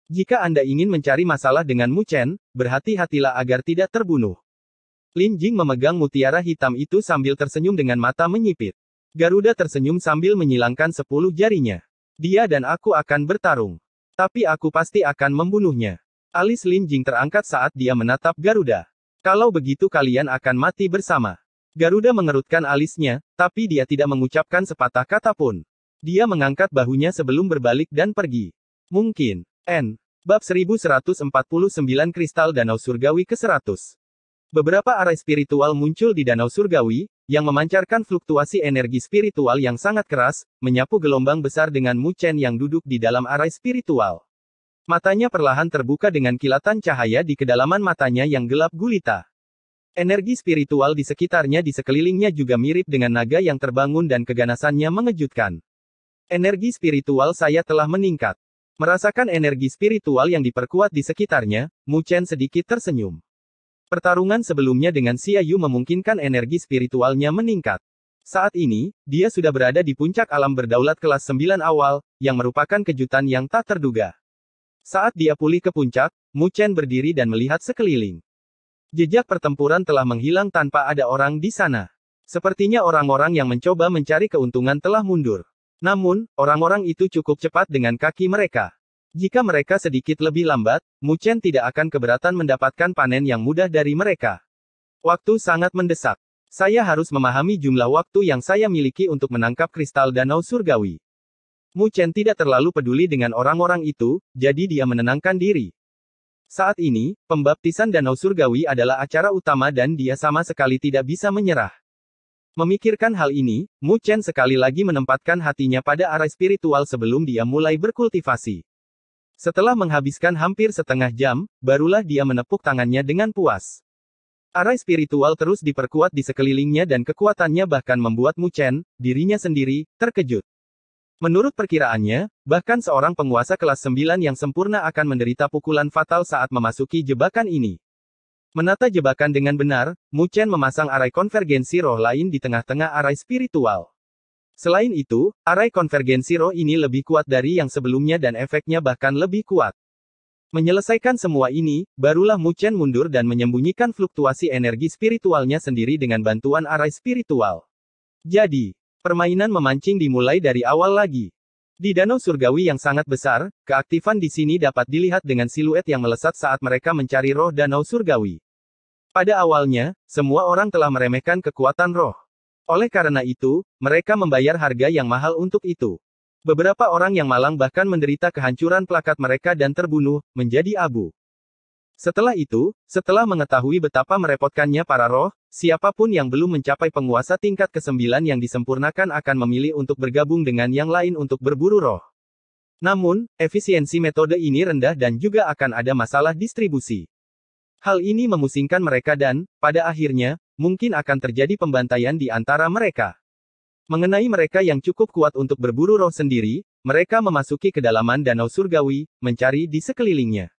Jika Anda ingin mencari masalah dengan Mu Chen, berhati-hatilah agar tidak terbunuh. Lin Jing memegang mutiara hitam itu sambil tersenyum dengan mata menyipit. Garuda tersenyum sambil menyilangkan sepuluh jarinya. Dia dan aku akan bertarung. Tapi aku pasti akan membunuhnya. Alis Lin Jing terangkat saat dia menatap Garuda. Kalau begitu kalian akan mati bersama. Garuda mengerutkan alisnya, tapi dia tidak mengucapkan sepatah kata pun. Dia mengangkat bahunya sebelum berbalik dan pergi. Mungkin. N. Bab 1149 Kristal Danau Surgawi ke-100. Beberapa arah spiritual muncul di Danau Surgawi, yang memancarkan fluktuasi energi spiritual yang sangat keras, menyapu gelombang besar dengan Mu Chen yang duduk di dalam arai spiritual. Matanya perlahan terbuka dengan kilatan cahaya di kedalaman matanya yang gelap gulita. Energi spiritual di sekitarnya di sekelilingnya juga mirip dengan naga yang terbangun dan keganasannya mengejutkan. Energi spiritual saya telah meningkat. Merasakan energi spiritual yang diperkuat di sekitarnya, Mu Chen sedikit tersenyum. Pertarungan sebelumnya dengan Xia Yu memungkinkan energi spiritualnya meningkat. Saat ini, dia sudah berada di puncak alam berdaulat kelas 9 awal, yang merupakan kejutan yang tak terduga. Saat dia pulih ke puncak, Mu Chen berdiri dan melihat sekeliling. Jejak pertempuran telah menghilang tanpa ada orang di sana. Sepertinya orang-orang yang mencoba mencari keuntungan telah mundur. Namun, orang-orang itu cukup cepat dengan kaki mereka. Jika mereka sedikit lebih lambat, Muchen tidak akan keberatan mendapatkan panen yang mudah dari mereka. Waktu sangat mendesak. Saya harus memahami jumlah waktu yang saya miliki untuk menangkap kristal danau surgawi. Muchen tidak terlalu peduli dengan orang-orang itu, jadi dia menenangkan diri. Saat ini, pembaptisan danau surgawi adalah acara utama dan dia sama sekali tidak bisa menyerah. Memikirkan hal ini, Muchen sekali lagi menempatkan hatinya pada arah spiritual sebelum dia mulai berkultivasi. Setelah menghabiskan hampir setengah jam, barulah dia menepuk tangannya dengan puas. Arai spiritual terus diperkuat di sekelilingnya dan kekuatannya bahkan membuat Mu Chen, dirinya sendiri, terkejut. Menurut perkiraannya, bahkan seorang penguasa kelas 9 yang sempurna akan menderita pukulan fatal saat memasuki jebakan ini. Menata jebakan dengan benar, Mu Chen memasang arai konvergensi roh lain di tengah-tengah arai spiritual. Selain itu, array konvergensi roh ini lebih kuat dari yang sebelumnya dan efeknya bahkan lebih kuat. Menyelesaikan semua ini, barulah Mu Chen mundur dan menyembunyikan fluktuasi energi spiritualnya sendiri dengan bantuan array spiritual. Jadi, permainan memancing dimulai dari awal lagi. Di danau surgawi yang sangat besar, keaktifan di sini dapat dilihat dengan siluet yang melesat saat mereka mencari roh danau surgawi. Pada awalnya, semua orang telah meremehkan kekuatan roh. Oleh karena itu, mereka membayar harga yang mahal untuk itu. Beberapa orang yang malang bahkan menderita kehancuran plakat mereka dan terbunuh, menjadi abu. Setelah itu, setelah mengetahui betapa merepotkannya para roh, siapapun yang belum mencapai penguasa tingkat kesembilan yang disempurnakan akan memilih untuk bergabung dengan yang lain untuk berburu roh. Namun, efisiensi metode ini rendah dan juga akan ada masalah distribusi. Hal ini memusingkan mereka dan, pada akhirnya, mungkin akan terjadi pembantaian di antara mereka. Mengenai mereka yang cukup kuat untuk berburu roh sendiri, mereka memasuki kedalaman danau surgawi, mencari di sekelilingnya.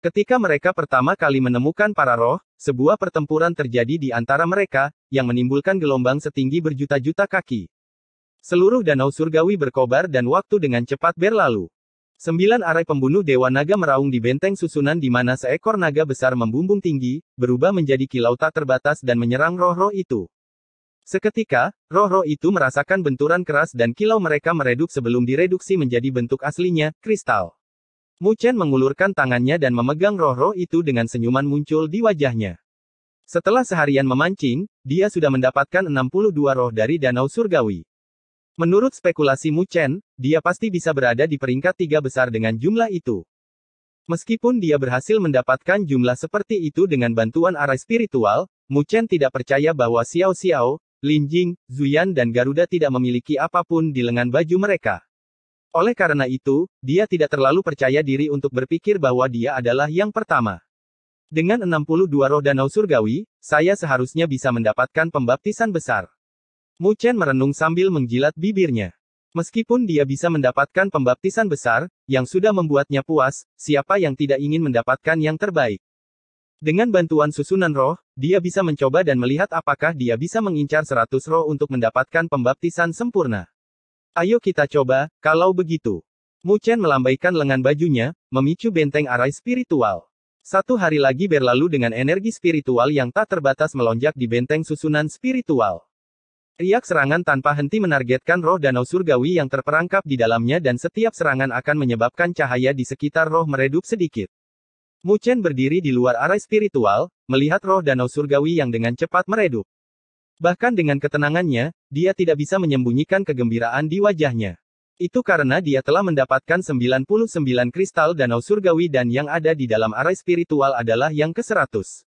Ketika mereka pertama kali menemukan para roh, sebuah pertempuran terjadi di antara mereka, yang menimbulkan gelombang setinggi berjuta-juta kaki. Seluruh danau surgawi berkobar dan waktu dengan cepat berlalu. Sembilan arai pembunuh Dewa Naga meraung di benteng susunan di mana seekor naga besar membumbung tinggi, berubah menjadi kilau tak terbatas dan menyerang roh-roh itu. Seketika, roh-roh itu merasakan benturan keras dan kilau mereka meredup sebelum direduksi menjadi bentuk aslinya, kristal. Mu Chen mengulurkan tangannya dan memegang roh-roh itu dengan senyuman muncul di wajahnya. Setelah seharian memancing, dia sudah mendapatkan 62 roh dari Danau Surgawi. Menurut spekulasi Mu Chen, dia pasti bisa berada di peringkat tiga besar dengan jumlah itu. Meskipun dia berhasil mendapatkan jumlah seperti itu dengan bantuan arah spiritual, Mu Chen tidak percaya bahwa Xiao Xiao, Lin Jing, Zuyan dan Garuda tidak memiliki apapun di lengan baju mereka. Oleh karena itu, dia tidak terlalu percaya diri untuk berpikir bahwa dia adalah yang pertama. Dengan 62 roh danau surgawi, saya seharusnya bisa mendapatkan pembaptisan besar. Mu Chen merenung sambil menggilat bibirnya. Meskipun dia bisa mendapatkan pembaptisan besar, yang sudah membuatnya puas, siapa yang tidak ingin mendapatkan yang terbaik? Dengan bantuan susunan roh, dia bisa mencoba dan melihat apakah dia bisa mengincar seratus roh untuk mendapatkan pembaptisan sempurna. Ayo kita coba, kalau begitu. Mu Chen melambaikan lengan bajunya, memicu benteng arai spiritual. Satu hari lagi berlalu dengan energi spiritual yang tak terbatas melonjak di benteng susunan spiritual. Riak serangan tanpa henti menargetkan roh danau surgawi yang terperangkap di dalamnya dan setiap serangan akan menyebabkan cahaya di sekitar roh meredup sedikit. Mucen berdiri di luar arah spiritual, melihat roh danau surgawi yang dengan cepat meredup. Bahkan dengan ketenangannya, dia tidak bisa menyembunyikan kegembiraan di wajahnya. Itu karena dia telah mendapatkan 99 kristal danau surgawi dan yang ada di dalam arah spiritual adalah yang ke-100.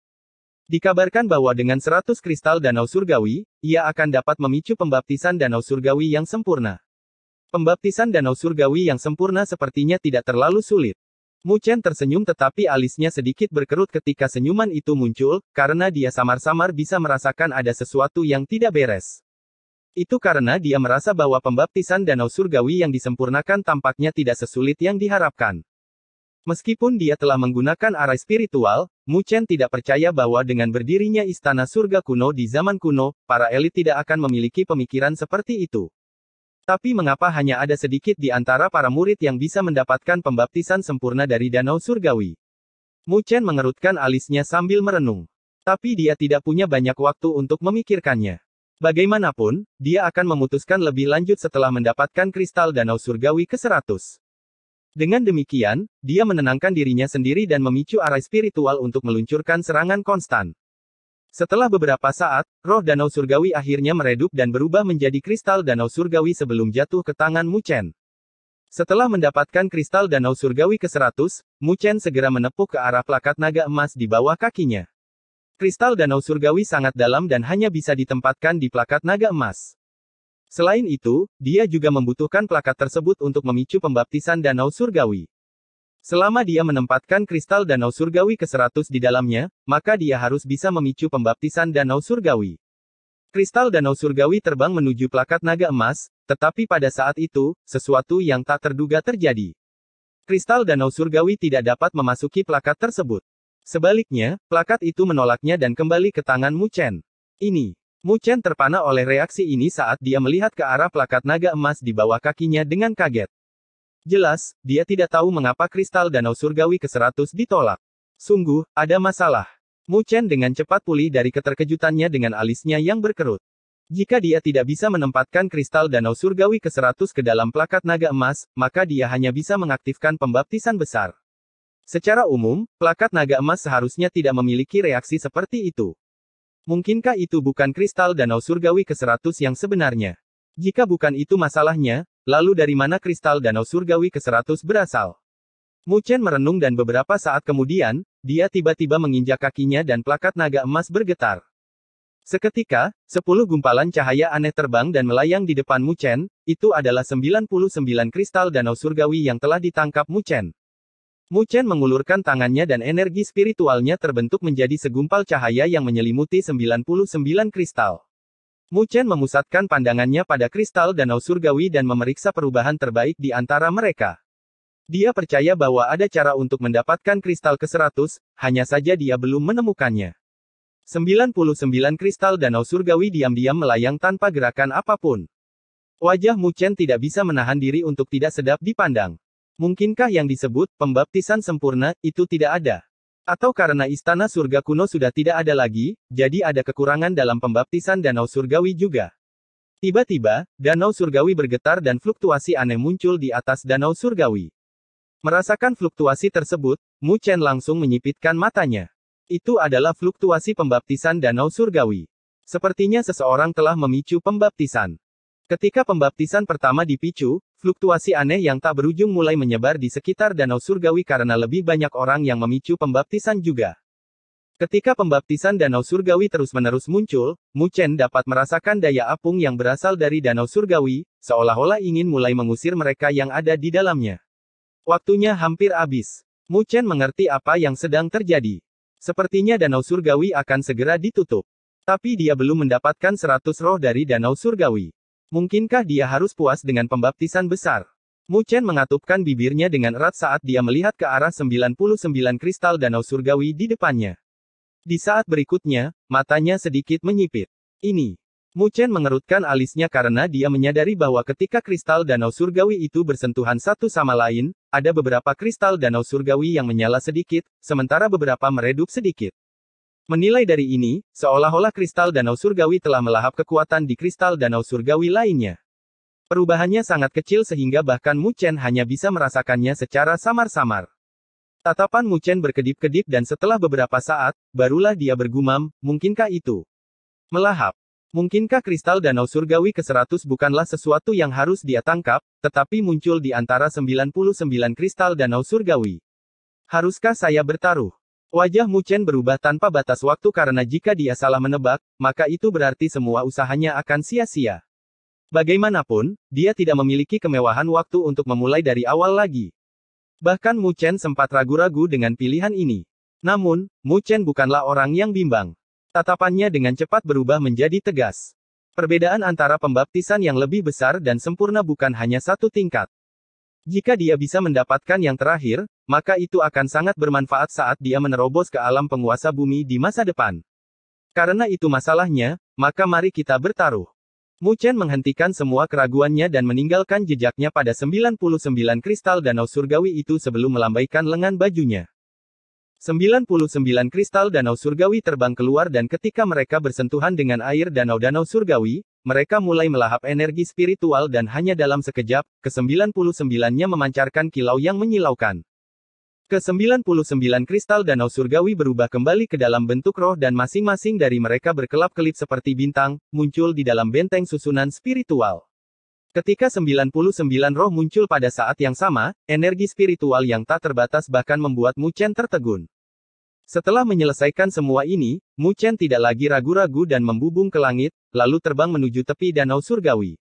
Dikabarkan bahwa dengan 100 kristal danau surgawi, ia akan dapat memicu pembaptisan danau surgawi yang sempurna. Pembaptisan danau surgawi yang sempurna sepertinya tidak terlalu sulit. Mu Chen tersenyum tetapi alisnya sedikit berkerut ketika senyuman itu muncul, karena dia samar-samar bisa merasakan ada sesuatu yang tidak beres. Itu karena dia merasa bahwa pembaptisan danau surgawi yang disempurnakan tampaknya tidak sesulit yang diharapkan. Meskipun dia telah menggunakan arai spiritual, Mu Chen tidak percaya bahwa dengan berdirinya istana surga kuno di zaman kuno, para elit tidak akan memiliki pemikiran seperti itu. Tapi mengapa hanya ada sedikit di antara para murid yang bisa mendapatkan pembaptisan sempurna dari danau surgawi? Mu Chen mengerutkan alisnya sambil merenung. Tapi dia tidak punya banyak waktu untuk memikirkannya. Bagaimanapun, dia akan memutuskan lebih lanjut setelah mendapatkan kristal danau surgawi ke-100. Dengan demikian, dia menenangkan dirinya sendiri dan memicu arai spiritual untuk meluncurkan serangan konstan. Setelah beberapa saat, roh danau surgawi akhirnya meredup dan berubah menjadi kristal danau surgawi sebelum jatuh ke tangan Muchen. Setelah mendapatkan kristal danau surgawi ke-100, Muchen segera menepuk ke arah plakat naga emas di bawah kakinya. Kristal danau surgawi sangat dalam dan hanya bisa ditempatkan di plakat naga emas. Selain itu, dia juga membutuhkan plakat tersebut untuk memicu pembaptisan danau surgawi. Selama dia menempatkan kristal danau surgawi ke-100 di dalamnya, maka dia harus bisa memicu pembaptisan danau surgawi. Kristal danau surgawi terbang menuju plakat naga emas, tetapi pada saat itu, sesuatu yang tak terduga terjadi. Kristal danau surgawi tidak dapat memasuki plakat tersebut. Sebaliknya, plakat itu menolaknya dan kembali ke tangan Mu Chen. Ini Mu Chen terpana oleh reaksi ini saat dia melihat ke arah plakat naga emas di bawah kakinya dengan kaget. Jelas, dia tidak tahu mengapa kristal danau surgawi ke-100 ditolak. Sungguh, ada masalah. Mu Chen dengan cepat pulih dari keterkejutannya dengan alisnya yang berkerut. Jika dia tidak bisa menempatkan kristal danau surgawi ke-100 ke dalam plakat naga emas, maka dia hanya bisa mengaktifkan pembaptisan besar. Secara umum, plakat naga emas seharusnya tidak memiliki reaksi seperti itu. Mungkinkah itu bukan kristal danau surgawi ke-100 yang sebenarnya? Jika bukan itu masalahnya, lalu dari mana kristal danau surgawi ke-100 berasal? Chen merenung dan beberapa saat kemudian, dia tiba-tiba menginjak kakinya dan plakat naga emas bergetar. Seketika, sepuluh gumpalan cahaya aneh terbang dan melayang di depan Mu Chen. itu adalah 99 kristal danau surgawi yang telah ditangkap Mu Chen. Mu Chen mengulurkan tangannya dan energi spiritualnya terbentuk menjadi segumpal cahaya yang menyelimuti 99 kristal. Mu Chen memusatkan pandangannya pada kristal danau surgawi dan memeriksa perubahan terbaik di antara mereka. Dia percaya bahwa ada cara untuk mendapatkan kristal ke-100, hanya saja dia belum menemukannya. 99 kristal danau surgawi diam-diam melayang tanpa gerakan apapun. Wajah Mu Chen tidak bisa menahan diri untuk tidak sedap dipandang. Mungkinkah yang disebut pembaptisan sempurna itu tidak ada? Atau karena istana surga kuno sudah tidak ada lagi, jadi ada kekurangan dalam pembaptisan danau surgawi juga? Tiba-tiba, danau surgawi bergetar dan fluktuasi aneh muncul di atas danau surgawi. Merasakan fluktuasi tersebut, Mu Chen langsung menyipitkan matanya. Itu adalah fluktuasi pembaptisan danau surgawi. Sepertinya seseorang telah memicu pembaptisan. Ketika pembaptisan pertama dipicu, fluktuasi aneh yang tak berujung mulai menyebar di sekitar Danau Surgawi karena lebih banyak orang yang memicu pembaptisan juga. Ketika pembaptisan Danau Surgawi terus-menerus muncul, Muchen dapat merasakan daya apung yang berasal dari Danau Surgawi, seolah-olah ingin mulai mengusir mereka yang ada di dalamnya. Waktunya hampir habis. Muchen mengerti apa yang sedang terjadi. Sepertinya Danau Surgawi akan segera ditutup. Tapi dia belum mendapatkan seratus roh dari Danau Surgawi. Mungkinkah dia harus puas dengan pembaptisan besar? Mu Chen mengatupkan bibirnya dengan erat saat dia melihat ke arah 99 kristal danau surgawi di depannya. Di saat berikutnya, matanya sedikit menyipit. Ini. Mu Chen mengerutkan alisnya karena dia menyadari bahwa ketika kristal danau surgawi itu bersentuhan satu sama lain, ada beberapa kristal danau surgawi yang menyala sedikit, sementara beberapa meredup sedikit. Menilai dari ini, seolah-olah kristal danau surgawi telah melahap kekuatan di kristal danau surgawi lainnya. Perubahannya sangat kecil sehingga bahkan Mu Chen hanya bisa merasakannya secara samar-samar. Tatapan Mu Chen berkedip-kedip dan setelah beberapa saat, barulah dia bergumam, mungkinkah itu? Melahap. Mungkinkah kristal danau surgawi ke-100 bukanlah sesuatu yang harus dia tangkap, tetapi muncul di antara 99 kristal danau surgawi? Haruskah saya bertaruh? Wajah Mu Chen berubah tanpa batas waktu karena jika dia salah menebak, maka itu berarti semua usahanya akan sia-sia. Bagaimanapun, dia tidak memiliki kemewahan waktu untuk memulai dari awal lagi. Bahkan Mu Chen sempat ragu-ragu dengan pilihan ini. Namun, Mu Chen bukanlah orang yang bimbang. Tatapannya dengan cepat berubah menjadi tegas. Perbedaan antara pembaptisan yang lebih besar dan sempurna bukan hanya satu tingkat. Jika dia bisa mendapatkan yang terakhir, maka itu akan sangat bermanfaat saat dia menerobos ke alam penguasa bumi di masa depan. Karena itu masalahnya, maka mari kita bertaruh. Mu Chen menghentikan semua keraguannya dan meninggalkan jejaknya pada 99 kristal danau surgawi itu sebelum melambaikan lengan bajunya. 99 kristal danau surgawi terbang keluar dan ketika mereka bersentuhan dengan air danau-danau surgawi, mereka mulai melahap energi spiritual dan hanya dalam sekejap, ke-99-nya memancarkan kilau yang menyilaukan. Ke-99 kristal danau surgawi berubah kembali ke dalam bentuk roh dan masing-masing dari mereka berkelap-kelip seperti bintang, muncul di dalam benteng susunan spiritual. Ketika 99 roh muncul pada saat yang sama, energi spiritual yang tak terbatas bahkan membuat Mu Chen tertegun. Setelah menyelesaikan semua ini, Mu Chen tidak lagi ragu-ragu dan membubung ke langit, lalu terbang menuju tepi danau surgawi.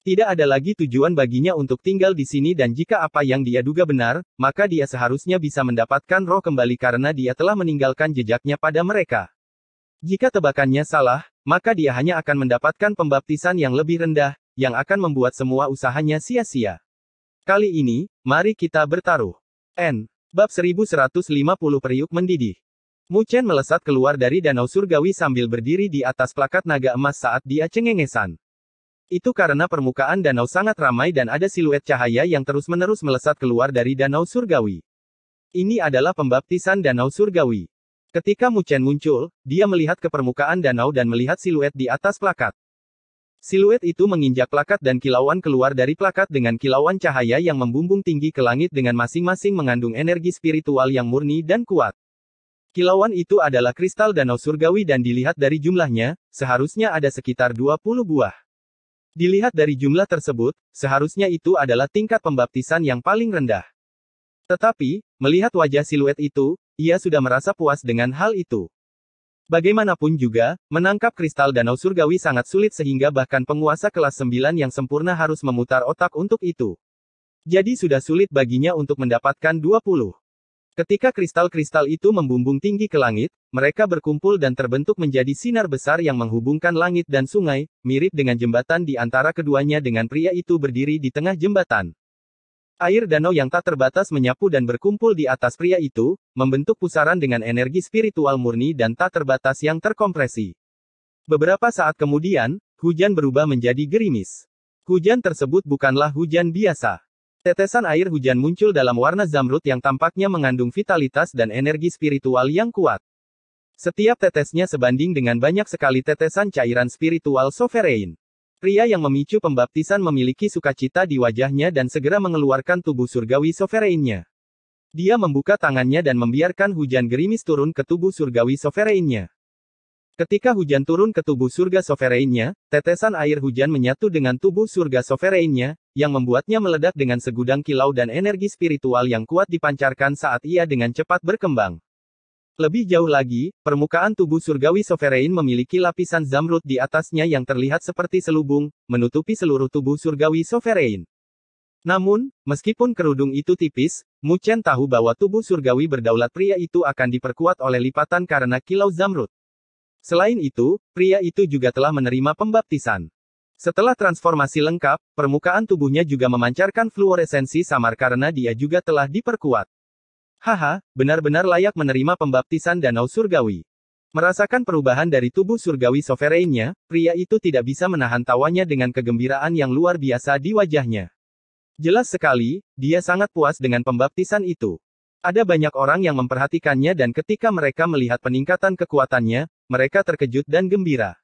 Tidak ada lagi tujuan baginya untuk tinggal di sini dan jika apa yang dia duga benar, maka dia seharusnya bisa mendapatkan roh kembali karena dia telah meninggalkan jejaknya pada mereka. Jika tebakannya salah, maka dia hanya akan mendapatkan pembaptisan yang lebih rendah, yang akan membuat semua usahanya sia-sia. Kali ini, mari kita bertaruh. N. Bab 1150 Periuk Mendidih Chen melesat keluar dari danau surgawi sambil berdiri di atas plakat naga emas saat dia cengengesan. Itu karena permukaan danau sangat ramai dan ada siluet cahaya yang terus-menerus melesat keluar dari danau surgawi. Ini adalah pembaptisan danau surgawi. Ketika Chen muncul, dia melihat ke permukaan danau dan melihat siluet di atas plakat. Siluet itu menginjak plakat dan kilauan keluar dari plakat dengan kilauan cahaya yang membumbung tinggi ke langit dengan masing-masing mengandung energi spiritual yang murni dan kuat. Kilauan itu adalah kristal danau surgawi dan dilihat dari jumlahnya, seharusnya ada sekitar 20 buah. Dilihat dari jumlah tersebut, seharusnya itu adalah tingkat pembaptisan yang paling rendah. Tetapi, melihat wajah siluet itu, ia sudah merasa puas dengan hal itu. Bagaimanapun juga, menangkap kristal danau surgawi sangat sulit sehingga bahkan penguasa kelas 9 yang sempurna harus memutar otak untuk itu. Jadi sudah sulit baginya untuk mendapatkan 20. Ketika kristal-kristal itu membumbung tinggi ke langit, mereka berkumpul dan terbentuk menjadi sinar besar yang menghubungkan langit dan sungai, mirip dengan jembatan di antara keduanya dengan pria itu berdiri di tengah jembatan. Air danau yang tak terbatas menyapu dan berkumpul di atas pria itu, membentuk pusaran dengan energi spiritual murni dan tak terbatas yang terkompresi. Beberapa saat kemudian, hujan berubah menjadi gerimis. Hujan tersebut bukanlah hujan biasa. Tetesan air hujan muncul dalam warna zamrud yang tampaknya mengandung vitalitas dan energi spiritual yang kuat. Setiap tetesnya sebanding dengan banyak sekali tetesan cairan spiritual sovereign. Pria yang memicu pembaptisan memiliki sukacita di wajahnya dan segera mengeluarkan tubuh surgawi sovereinnya. Dia membuka tangannya dan membiarkan hujan gerimis turun ke tubuh surgawi sovereinnya. Ketika hujan turun ke tubuh surga sovereinnya, tetesan air hujan menyatu dengan tubuh surga sovereinnya, yang membuatnya meledak dengan segudang kilau dan energi spiritual yang kuat dipancarkan saat ia dengan cepat berkembang. Lebih jauh lagi, permukaan tubuh surgawi Sovereign memiliki lapisan zamrud di atasnya yang terlihat seperti selubung, menutupi seluruh tubuh surgawi Sovereign. Namun, meskipun kerudung itu tipis, Muchen tahu bahwa tubuh surgawi berdaulat pria itu akan diperkuat oleh lipatan karena kilau zamrud. Selain itu, pria itu juga telah menerima pembaptisan. Setelah transformasi lengkap, permukaan tubuhnya juga memancarkan fluoresensi samar karena dia juga telah diperkuat. Haha, benar-benar layak menerima pembaptisan danau surgawi. Merasakan perubahan dari tubuh surgawi sovereignnya, pria itu tidak bisa menahan tawanya dengan kegembiraan yang luar biasa di wajahnya. Jelas sekali, dia sangat puas dengan pembaptisan itu. Ada banyak orang yang memperhatikannya dan ketika mereka melihat peningkatan kekuatannya, mereka terkejut dan gembira.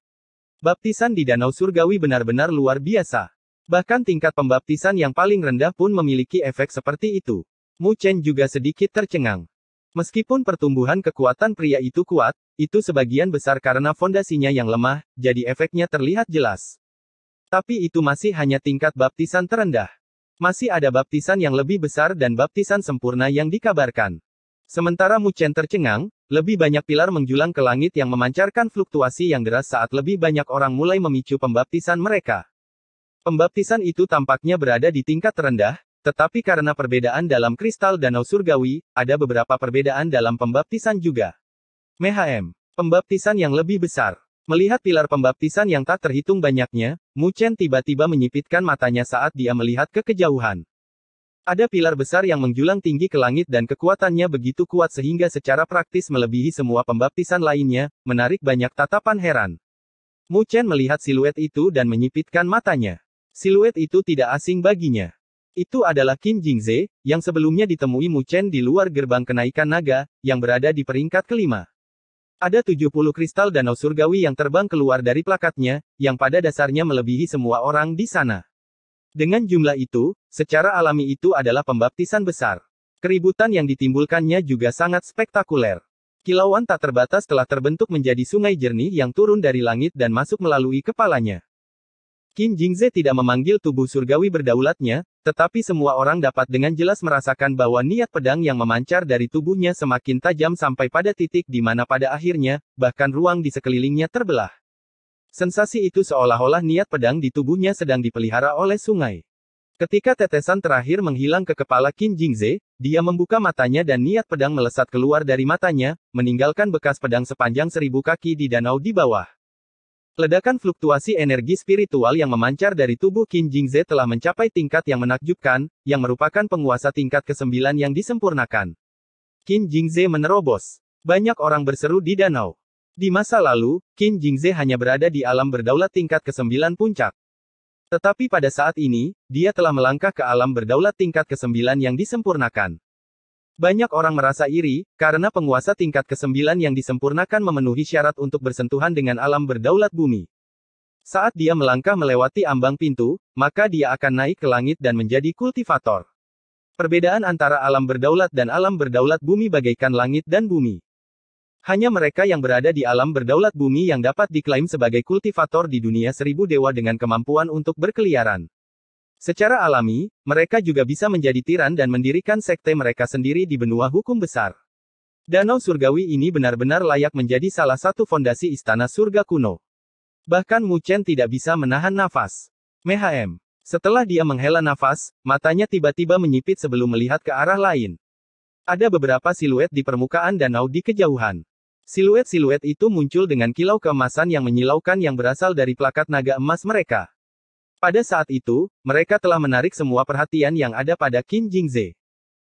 Baptisan di Danau Surgawi benar-benar luar biasa. Bahkan tingkat pembaptisan yang paling rendah pun memiliki efek seperti itu. Mu Chen juga sedikit tercengang. Meskipun pertumbuhan kekuatan pria itu kuat, itu sebagian besar karena fondasinya yang lemah, jadi efeknya terlihat jelas. Tapi itu masih hanya tingkat baptisan terendah. Masih ada baptisan yang lebih besar dan baptisan sempurna yang dikabarkan. Sementara Mu Chen tercengang, lebih banyak pilar menjulang ke langit yang memancarkan fluktuasi yang deras saat lebih banyak orang mulai memicu pembaptisan mereka. Pembaptisan itu tampaknya berada di tingkat terendah, tetapi karena perbedaan dalam kristal danau surgawi, ada beberapa perbedaan dalam pembaptisan juga. Mhm, Pembaptisan yang lebih besar. Melihat pilar pembaptisan yang tak terhitung banyaknya, Muchen tiba-tiba menyipitkan matanya saat dia melihat ke kejauhan. Ada pilar besar yang menjulang tinggi ke langit dan kekuatannya begitu kuat sehingga secara praktis melebihi semua pembaptisan lainnya, menarik banyak tatapan heran. Muchen melihat siluet itu dan menyipitkan matanya. Siluet itu tidak asing baginya. Itu adalah Kim Jingze, yang sebelumnya ditemui Mu Chen di luar gerbang kenaikan naga, yang berada di peringkat kelima. Ada 70 kristal danau surgawi yang terbang keluar dari plakatnya, yang pada dasarnya melebihi semua orang di sana. Dengan jumlah itu, secara alami itu adalah pembaptisan besar. Keributan yang ditimbulkannya juga sangat spektakuler. Kilauan tak terbatas telah terbentuk menjadi sungai jernih yang turun dari langit dan masuk melalui kepalanya. Qin Jingze tidak memanggil tubuh surgawi berdaulatnya, tetapi semua orang dapat dengan jelas merasakan bahwa niat pedang yang memancar dari tubuhnya semakin tajam sampai pada titik di mana pada akhirnya, bahkan ruang di sekelilingnya terbelah. Sensasi itu seolah-olah niat pedang di tubuhnya sedang dipelihara oleh sungai. Ketika tetesan terakhir menghilang ke kepala Qin Jingze, dia membuka matanya dan niat pedang melesat keluar dari matanya, meninggalkan bekas pedang sepanjang seribu kaki di danau di bawah. Ledakan fluktuasi energi spiritual yang memancar dari tubuh Qin Jingze telah mencapai tingkat yang menakjubkan, yang merupakan penguasa tingkat ke-9 yang disempurnakan. Qin Jingze menerobos. Banyak orang berseru di danau. Di masa lalu, Qin Jingze hanya berada di alam berdaulat tingkat ke-9 puncak. Tetapi pada saat ini, dia telah melangkah ke alam berdaulat tingkat ke-9 yang disempurnakan. Banyak orang merasa iri, karena penguasa tingkat ke-9 yang disempurnakan memenuhi syarat untuk bersentuhan dengan alam berdaulat bumi. Saat dia melangkah melewati ambang pintu, maka dia akan naik ke langit dan menjadi kultivator. Perbedaan antara alam berdaulat dan alam berdaulat bumi bagaikan langit dan bumi. Hanya mereka yang berada di alam berdaulat bumi yang dapat diklaim sebagai kultivator di dunia seribu dewa dengan kemampuan untuk berkeliaran. Secara alami, mereka juga bisa menjadi tiran dan mendirikan sekte mereka sendiri di benua hukum besar. Danau Surgawi ini benar-benar layak menjadi salah satu fondasi istana surga kuno. Bahkan Mu Chen tidak bisa menahan nafas. Mhm. Setelah dia menghela nafas, matanya tiba-tiba menyipit sebelum melihat ke arah lain. Ada beberapa siluet di permukaan danau di kejauhan. Siluet-siluet itu muncul dengan kilau keemasan yang menyilaukan yang berasal dari plakat naga emas mereka. Pada saat itu, mereka telah menarik semua perhatian yang ada pada Qin Jingze.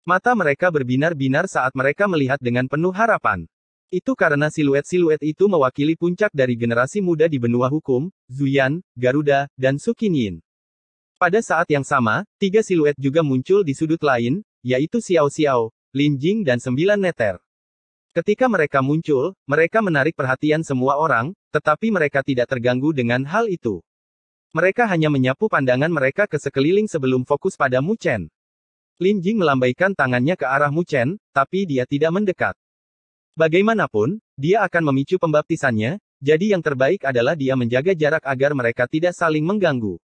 Mata mereka berbinar-binar saat mereka melihat dengan penuh harapan. Itu karena siluet-siluet itu mewakili puncak dari generasi muda di benua hukum, Zuyan, Garuda, dan Sukinyin. Pada saat yang sama, tiga siluet juga muncul di sudut lain, yaitu Xiao Xiao, Lin Jing dan sembilan neter. Ketika mereka muncul, mereka menarik perhatian semua orang, tetapi mereka tidak terganggu dengan hal itu. Mereka hanya menyapu pandangan mereka ke sekeliling sebelum fokus pada Mu Chen. Lin Jing melambaikan tangannya ke arah Mu Chen, tapi dia tidak mendekat. Bagaimanapun, dia akan memicu pembaptisannya, jadi yang terbaik adalah dia menjaga jarak agar mereka tidak saling mengganggu.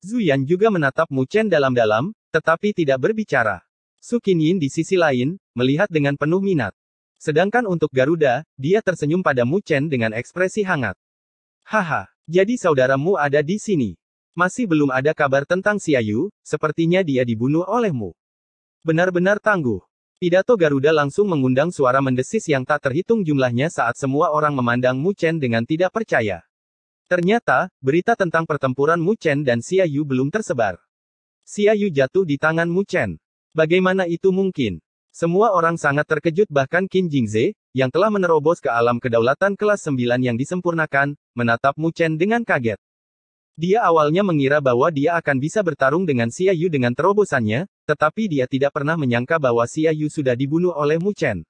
Zhu Yan juga menatap Mu Chen dalam-dalam, tetapi tidak berbicara. Su Qin Yin di sisi lain, melihat dengan penuh minat. Sedangkan untuk Garuda, dia tersenyum pada Mu Chen dengan ekspresi hangat. Haha. Jadi saudaramu ada di sini. Masih belum ada kabar tentang si Ayu, sepertinya dia dibunuh olehmu. Benar-benar tangguh. Pidato Garuda langsung mengundang suara mendesis yang tak terhitung jumlahnya saat semua orang memandang Mu Chen dengan tidak percaya. Ternyata, berita tentang pertempuran Mu Chen dan Si Ayu belum tersebar. Si Ayu jatuh di tangan Mu Chen. Bagaimana itu mungkin? Semua orang sangat terkejut bahkan Qin Jingze, yang telah menerobos ke alam kedaulatan kelas 9 yang disempurnakan, menatap Mu Chen dengan kaget. Dia awalnya mengira bahwa dia akan bisa bertarung dengan Xia Yu dengan terobosannya, tetapi dia tidak pernah menyangka bahwa Xia Yu sudah dibunuh oleh Mu Chen.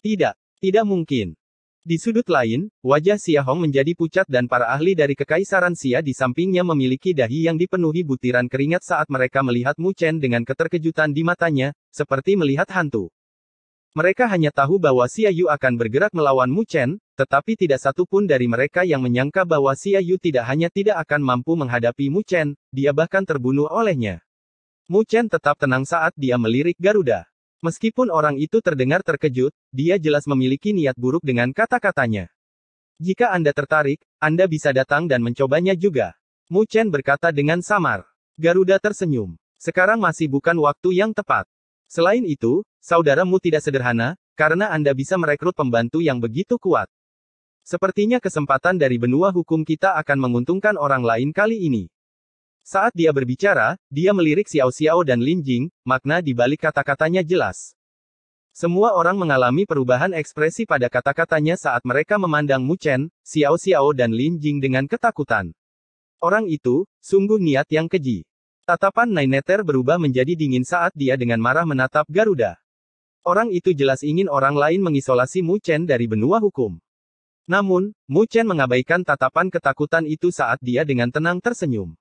Tidak, tidak mungkin. Di sudut lain, wajah Hong menjadi pucat dan para ahli dari kekaisaran Xia di sampingnya memiliki dahi yang dipenuhi butiran keringat saat mereka melihat Mu Chen dengan keterkejutan di matanya, seperti melihat hantu. Mereka hanya tahu bahwa Xia Yu akan bergerak melawan Mu Chen, tetapi tidak satu pun dari mereka yang menyangka bahwa Xia Yu tidak hanya tidak akan mampu menghadapi Mu Chen, dia bahkan terbunuh olehnya. Mu Chen tetap tenang saat dia melirik Garuda. Meskipun orang itu terdengar terkejut, dia jelas memiliki niat buruk dengan kata-katanya. Jika Anda tertarik, Anda bisa datang dan mencobanya juga. Mu Chen berkata dengan samar. Garuda tersenyum. Sekarang masih bukan waktu yang tepat. Selain itu, saudaramu tidak sederhana, karena Anda bisa merekrut pembantu yang begitu kuat. Sepertinya kesempatan dari benua hukum kita akan menguntungkan orang lain kali ini. Saat dia berbicara, dia melirik Xiao Xiao dan Lin Jing, makna di balik kata-katanya jelas. Semua orang mengalami perubahan ekspresi pada kata-katanya saat mereka memandang Mu Chen, Xiao Xiao dan Lin Jing dengan ketakutan. Orang itu, sungguh niat yang keji. Tatapan Naineter berubah menjadi dingin saat dia dengan marah menatap Garuda. Orang itu jelas ingin orang lain mengisolasi Mu Chen dari benua hukum. Namun, Mu Chen mengabaikan tatapan ketakutan itu saat dia dengan tenang tersenyum.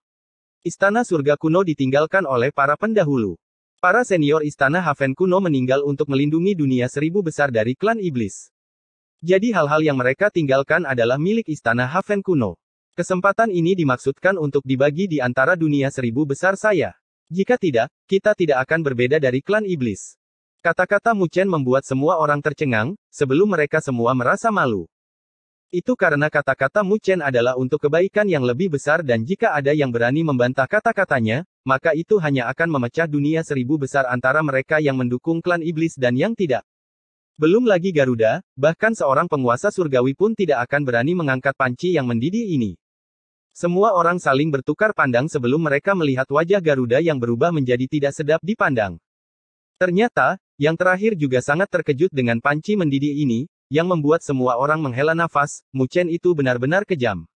Istana surga kuno ditinggalkan oleh para pendahulu. Para senior istana Haven kuno meninggal untuk melindungi dunia seribu besar dari klan iblis. Jadi hal-hal yang mereka tinggalkan adalah milik istana Haven kuno. Kesempatan ini dimaksudkan untuk dibagi di antara dunia seribu besar saya. Jika tidak, kita tidak akan berbeda dari klan iblis. Kata-kata Chen membuat semua orang tercengang, sebelum mereka semua merasa malu. Itu karena kata-kata Mu Chen adalah untuk kebaikan yang lebih besar dan jika ada yang berani membantah kata-katanya, maka itu hanya akan memecah dunia seribu besar antara mereka yang mendukung klan iblis dan yang tidak. Belum lagi Garuda, bahkan seorang penguasa surgawi pun tidak akan berani mengangkat panci yang mendidih ini. Semua orang saling bertukar pandang sebelum mereka melihat wajah Garuda yang berubah menjadi tidak sedap dipandang. Ternyata, yang terakhir juga sangat terkejut dengan panci mendidih ini, yang membuat semua orang menghela nafas, Mu Chen itu benar-benar kejam.